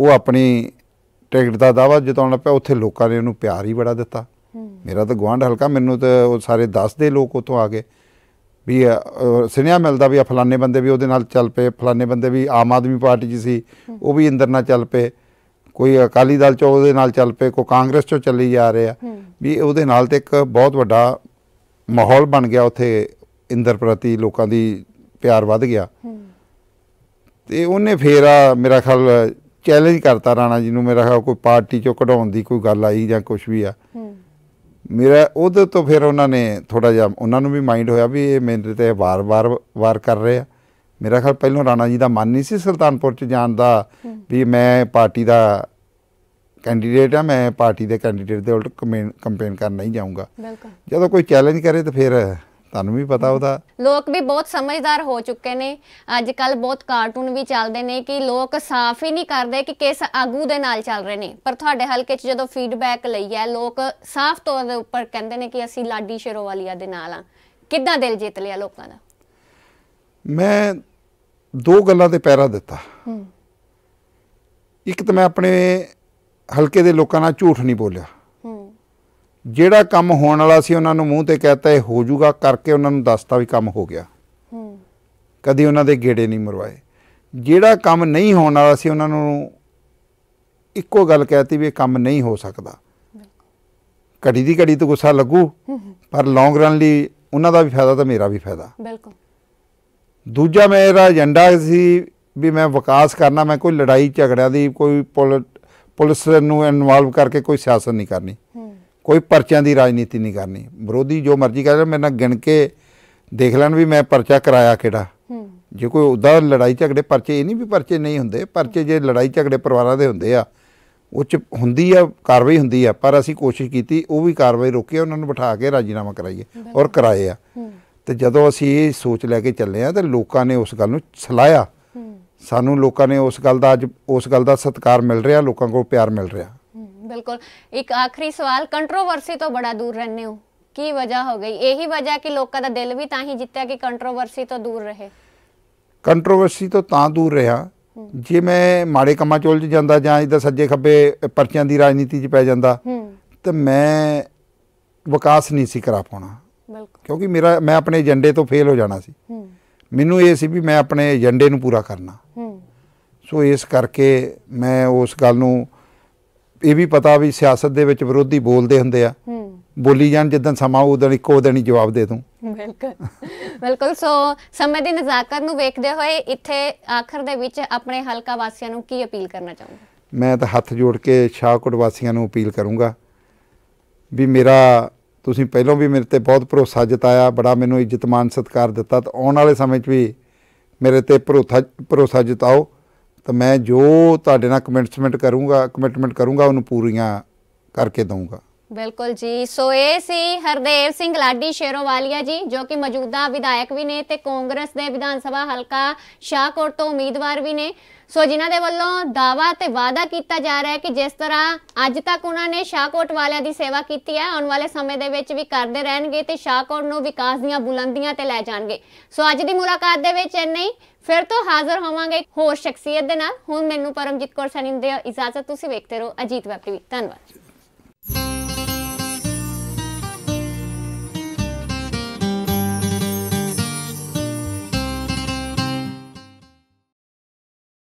ਉਹ ਆਪਣੀ ਟਿਕਟ ਦਾ ਦਾਵਾ ਜਿਤਾਉਣ ਲੱਪਿਆ ਉੱਥੇ ਲੋਕਾਂ ਨੇ ਉਹਨੂੰ ਪਿਆਰ ਹੀ ਬੜਾ ਦਿੱਤਾ ਮੇਰਾ ਤਾਂ ਗਵਾਂਢ ਹਲਕਾ ਮੈਨੂੰ ਤਾਂ ਉਹ ਸਾਰੇ ਦੱਸਦੇ ਲੋਕ ਉਤੋਂ ਆ ਗਏ ਵੀ ਸੁਨੇਹਾ ਮਿਲਦਾ ਵੀ ਆ ਫਲਾਣੇ ਬੰਦੇ ਵੀ ਉਹਦੇ ਨਾਲ ਚੱਲ ਪਏ ਫਲਾਣੇ ਬੰਦੇ ਵੀ ਆਮ ਆਦਮੀ ਪਾਰਟੀ 'ਚ ਸੀ ਉਹ ਵੀ ਇੰਦਰ ਨਾਲ ਚੱਲ ਪਏ ਕੋਈ ਅਕਾਲੀ ਦਲ ਚੋਂ ਉਹਦੇ ਨਾਲ ਚੱਲ ਪਏ ਕੋਈ ਕਾਂਗਰਸ 'ਚੋਂ ਚੱਲੀ ਜਾ ਰਹੇ ਆ ਵੀ ਉਹਦੇ ਨਾਲ ਤੇ ਇੱਕ ਬਹੁਤ ਵੱਡਾ ਮਾਹੌਲ ਬਣ ਗਿਆ ਉੱਥੇ ਇੰਦਰ ਪ੍ਰਤੀ ਲੋਕਾਂ ਦੀ ਪਿਆਰ ਵੱਧ ਗਿਆ ਤੇ ਉਹਨੇ ਫੇਰ ਮੇਰਾ ਖਿਆਲ ਚੈਲੰਜ ਕਰਤਾ ਰਾਣਾ ਜੀ ਨੂੰ ਮੇਰਾ ਖਿਆਲ ਕੋਈ ਪਾਰਟੀ ਚੋਂ ਕਢਾਉਣ ਦੀ ਕੋਈ ਗੱਲ ਆਈ ਜਾਂ ਕੁਝ ਵੀ ਆ ਮੇਰਾ ਉਹਦੇ ਤੋਂ ਫਿਰ ਉਹਨਾਂ ਨੇ ਥੋੜਾ ਜਿਹਾ ਉਹਨਾਂ ਨੂੰ ਵੀ ਮਾਈਂਡ ਹੋਇਆ ਵੀ ਇਹ ਮੇਰੇ ਤੇ ਵਾਰ-ਵਾਰ ਵਾਰ ਕਰ ਰਹੇ ਆ ਮੇਰਾ ਖਿਆਲ ਪਹਿਲਾਂ ਰਾਣਾ ਜੀ ਦਾ ਮਨ ਨਹੀਂ ਸੀ ਸੁਲਤਾਨਪੁਰ ਚ ਜਾਣ ਦਾ ਵੀ ਮੈਂ ਪਾਰਟੀ ਦਾ ਕੈਂਡੀਡੇਟ ਆ ਮੈਂ ਪਾਰਟੀ ਦੇ ਕੈਂਡੀਡੇਟ ਦੇ ਉਲਟ ਕੰਪੇਨ ਕਰਨ ਨਹੀਂ ਜਾਊਂਗਾ ਜਦੋਂ ਕੋਈ ਚੈਲੰਜ ਕਰੇ ਤਾਂ ਫਿਰ ਤੁਹਾਨੂੰ ਵੀ ਪਤਾ ਉਹਦਾ ਲੋਕ ਵੀ ਬਹੁਤ ਸਮਝਦਾਰ ਹੋ ਚੁੱਕੇ ਨੇ ਅੱਜ ਕੱਲ ਬਹੁਤ ਕਾਰਟੂਨ ਵੀ ਚੱਲਦੇ ਨੇ ਕਿ ਲੋਕ ਸਾਫ਼ ਹੀ ਨਹੀਂ ਕਰਦੇ ਕਿ ਕਿਸ ਆਗੂ ਦੇ ਨਾਲ ਚੱਲ ਰਹੇ ਨੇ ਪਰ ਤੁਹਾਡੇ ਹਲਕੇ 'ਚ ਜਦੋਂ ਫੀਡਬੈਕ ਲਈ ਹੈ ਲੋਕ ਸਾਫ਼ ਤੌਰ ਦੇ ਉੱਪਰ ਕਹਿੰਦੇ ਨੇ ਕਿ ਅਸੀਂ ਲਾਡੀ ਵਾਲੀਆ ਦੇ ਨਾਲ ਆ ਕਿੱਦਾਂ ਦਿਲ ਜਿੱਤ ਲਿਆ ਲੋਕਾਂ ਦਾ ਮੈਂ ਦੋ ਗੱਲਾਂ ਤੇ ਪੈਰਾ ਦਿੱਤਾ ਇੱਕ ਤਾਂ ਮੈਂ ਆਪਣੇ ਹਲਕੇ ਦੇ ਲੋਕਾਂ ਨਾਲ ਝੂਠ ਨਹੀਂ ਬੋਲਿਆ ਜਿਹੜਾ ਕੰਮ ਹੋਣ ਵਾਲਾ ਸੀ ਉਹਨਾਂ ਨੂੰ ਮੂੰਹ ਤੇ ਕਹਤਾ ਇਹ ਹੋ ਜਾਊਗਾ ਕਰਕੇ ਉਹਨਾਂ ਨੂੰ ਦੱਸਤਾ ਵੀ ਕੰਮ ਹੋ ਗਿਆ ਹੂੰ ਕਦੀ ਉਹਨਾਂ ਦੇ ਗੇੜੇ ਨਹੀਂ ਮਰਵਾਏ ਜਿਹੜਾ ਕੰਮ ਨਹੀਂ ਹੋਣ ਵਾਲਾ ਸੀ ਉਹਨਾਂ ਨੂੰ ਇੱਕੋ ਗੱਲ ਕਹਿਤੀ ਵੀ ਇਹ ਕੰਮ ਨਹੀਂ ਹੋ ਸਕਦਾ ਘੜੀ ਦੀ ਘੜੀ ਤੋਂ ਗੁੱਸਾ ਲੱਗੂ ਪਰ ਲੌਂਗ ਰਨ ਲਈ ਉਹਨਾਂ ਦਾ ਵੀ ਫਾਇਦਾ ਤਾਂ ਮੇਰਾ ਵੀ ਫਾਇਦਾ ਬਿਲਕੁਲ ਦੂਜਾ ਮੇਰਾ ਏਜੰਡਾ ਸੀ ਵੀ ਮੈਂ ਵਿਕਾਸ ਕਰਨਾ ਮੈਂ ਕੋਈ ਲੜਾਈ ਝਗੜਿਆਂ ਦੀ ਕੋਈ ਪੁਲਿਸ ਨੂੰ ਇਨਵੋਲਵ ਕਰਕੇ ਕੋਈ ਸਿਆਸਤ ਨਹੀਂ ਕਰਨੀ ਕੋਈ ਪਰਚਿਆਂ ਦੀ ਰਾਜਨੀਤੀ ਨਹੀਂ ਕਰਨੀ ਵਿਰੋਧੀ ਜੋ ਮਰਜ਼ੀ ਕਰੇ ਮੇਰੇ ਨਾਲ ਗਿਣ ਕੇ ਦੇਖ ਲੈਣ ਵੀ ਮੈਂ ਪਰਚਾ ਕਰਾਇਆ ਕਿਹੜਾ ਜੇ ਕੋਈ ਉਦਾਂ ਲੜਾਈ ਝਗੜੇ ਪਰਚੇ ਇਹ ਨਹੀਂ ਵੀ ਪਰਚੇ ਨਹੀਂ ਹੁੰਦੇ ਪਰਚੇ ਜੇ ਲੜਾਈ ਝਗੜੇ ਪਰਿਵਾਰਾਂ ਦੇ ਹੁੰਦੇ ਆ ਉਹ ਚ ਹੁੰਦੀ ਆ ਕਾਰਵਾਈ ਹੁੰਦੀ ਆ ਪਰ ਅਸੀਂ ਕੋਸ਼ਿਸ਼ ਕੀਤੀ ਉਹ ਵੀ ਕਾਰਵਾਈ ਰੋਕੀ ਉਹਨਾਂ ਨੂੰ ਬਿਠਾ ਕੇ ਰਾਜੀਨਾਮਾ ਕਰਾਈਏ ਔਰ ਕਰਾਏ ਆ ਤੇ ਜਦੋਂ ਅਸੀਂ ਇਹ ਸੋਚ ਲੈ ਕੇ ਚੱਲੇ ਆ ਤੇ ਲੋਕਾਂ ਨੇ ਉਸ ਗੱਲ ਨੂੰ ਸਲਾਇਆ ਸਾਨੂੰ ਲੋਕਾਂ ਨੇ ਉਸ ਗੱਲ ਦਾ ਅੱਜ ਉਸ ਗੱਲ ਦਾ ਸਤਿਕਾਰ ਮਿਲ ਰਿਹਾ ਲੋਕਾਂ ਕੋਲ ਪਿਆਰ ਮਿਲ ਰਿਹਾ ਬਿਲਕੁਲ ਇੱਕ ਆਖਰੀ ਸਵਾਲ ਕੰਟਰੋਵਰਸੀ ਤੋਂ ਬੜਾ ਦੂਰ ਰਹਿੰਦੇ ਹੋ ਕੀ ਵਜ੍ਹਾ ਹੋ ਗਈ ਇਹੀ ਵਜ੍ਹਾ ਕਿ ਲੋਕਾਂ ਦਾ ਦਿਲ ਵੀ ਤਾਂ ਹੀ ਜਿੱਤਿਆ ਕਿ ਕੰਟਰੋਵਰਸੀ ਤੋਂ ਦੂਰ ਰਹੇ ਕੰਟਰੋਵਰਸੀ ਤੋਂ ਤਾਂ ਦੂਰ ਰਿਹਾ ਜੇ ਮੈਂ ਮਾੜੇ ਕੰਮਾਂ ਚ ਜਾਂਦਾ ਜਾਂ ਇਹਦਾ ਸੱਜੇ ਖੱਬੇ ਪਰਚਿਆਂ ਦੀ ਰਾਜਨੀਤੀ 'ਚ ਪੈ ਜਾਂਦਾ ਤੇ ਮੈਂ ਵਿਕਾਸ ਨਹੀਂ ਸੀ ਕਰਾ ਪਾਉਣਾ ਬਿਲਕੁਲ ਕਿਉਂਕਿ ਮੇਰਾ ਮੈਂ ਆਪਣੇ ਏਜੰਡੇ ਤੋਂ ਫੇਲ ਹੋ ਜਾਣਾ ਸੀ ਮੈਨੂੰ ਇਹ ਸੀ ਵੀ ਮੈਂ ਆਪਣੇ ਏਜੰਡੇ ਨੂੰ ਪੂਰਾ ਕਰਨਾ ਸੋ ਇਸ ਕਰਕੇ ਮੈਂ ਉਸ ਗੱਲ ਨੂੰ ਇਹ ਵੀ ਪਤਾ ਵੀ ਸਿਆਸਤ ਦੇ ਵਿੱਚ ਵਿਰੋਧੀ ਬੋਲਦੇ ਹੁੰਦੇ ਆ ਬੋਲੀ ਜਾਣ ਜਿੱਦਾਂ ਸਮਾਂ ਉਦੋਂ ਇੱਕੋ ਦਿਨ ਹੀ ਜਵਾਬ ਦੇ ਦੂੰ ਬਿਲਕੁਲ ਬਿਲਕੁਲ ਸੋ ਸਮੇਂ ਦੀ ਨਜ਼ਾਕਤ ਨੂੰ ਵੇਖਦੇ ਹੋਏ ਇੱਥੇ ਆਖਰ ਦੇ ਵਿੱਚ ਆਪਣੇ ਹਲਕਾ ਵਾਸੀਆਂ ਨੂੰ ਕੀ ਅਪੀਲ ਕਰਨਾ ਚਾਹੁੰਦੇ ਮੈਂ ਤਾਂ ਹੱਥ ਜੋੜ ਕੇ ਸ਼ਾਹਕੋਟ ਵਾਸੀਆਂ ਨੂੰ ਅਪੀਲ ਕਰੂੰਗਾ ਵੀ ਮੇਰਾ ਤੁਸੀਂ ਪਹਿਲਾਂ ਵੀ ਮੇਰੇ ਤੇ ਬਹੁਤ ਭਰੋਸਾ ਜਤਾਇਆ ਬੜਾ ਮੈਨੂੰ ਇੱਜ਼ਤ ਮਾਨ ਸਤਕਾਰ ਦਿੱਤਾ ਤਾਂ ਆਉਣ ਵਾਲੇ ਸਮੇਂ 'ਚ ਵੀ ਮੇਰੇ ਤੇ ਭਰੋਸਾ ਭਰੋਸਾ ਜਤਾਓ ਤਾਂ ਮੈਂ ਜੋ ਤੁਹਾਡੇ ਨਾਲ ਕਮਿਟਮੈਂਟ ਕਰੂੰਗਾ ਕਮਿਟਮੈਂਟ ਕਰੂੰਗਾ ਉਹਨੂੰ ਪੂਰੀਆਂ ਕਰਕੇ ਦਊਂਗਾ ਬਿਲਕੁਲ ਜੀ ਸੋ ਇਹ ਸੀ ਹਰਦੇਵ ਸਿੰਘ ਲਾਡੀ ਸ਼ੇਰੋਵਾਲੀਆ ਜੀ ਜੋ ਕਿ ਮੌਜੂਦਾ ਵਿਧਾਇਕ ਵੀ ਨੇ ਤੇ ਕਾਂਗਰਸ ਦੇ ਵਿਧਾਨ ਸਭਾ ਹਲਕਾ ਸ਼ਾਹਕੋਟ ਤੋਂ ਉਮੀਦਵਾਰ ਵੀ ਨੇ ਸੋ ਜਿਨ੍ਹਾਂ ਦੇ ਵੱਲੋਂ ਦਾਵਾ ਤੇ ਵਾਅਦਾ ਕੀਤਾ ਜਾ ਰਿਹਾ ਹੈ ਕਿ ਜਿਸ ਤਰ੍ਹਾਂ ਅੱਜ ਤੱਕ ਉਹਨਾਂ ਨੇ ਸ਼ਾਹਕੋਟ ਵਾਲਿਆਂ ਦੀ ਸੇਵਾ ਕੀਤੀ ਹੈ ਆਉਣ ਵਾਲੇ ਸਮੇਂ ਦੇ ਵਿੱਚ ਵੀ ਕਰਦੇ ਰਹਿਣਗੇ ਤੇ ਸ਼ਾਹਕੋਟ ਨੂੰ ਵਿਕਾਸ ਦੀਆਂ ਬੁਲੰਦੀਆਂ ਤੇ ਲੈ ਜਾਣਗੇ ਸੋ ਅੱਜ ਦੀ ਮੁਲਾਕਾਤ ਦੇ ਵਿੱਚ ਇੰਨੇ ਫਿਰ ਤੋਂ ਹਾਜ਼ਰ ਹੋਵਾਂਗੇ ਹੋਰ ਸ਼ਖਸੀਅਤ ਦੇ ਨਾਲ ਹੁਣ ਮੈਨੂੰ ਪਰਮਜੀਤ ਕੌਰ ਸਨੀ ਦੇ ਇਜਾਜ਼ਤ ਤੁਸੀਂ ਵੇਖਦੇ ਰਹੋ ਅਜੀਤ ਵੈਬ ਟੀਵੀ ਧੰਨਵਾਦ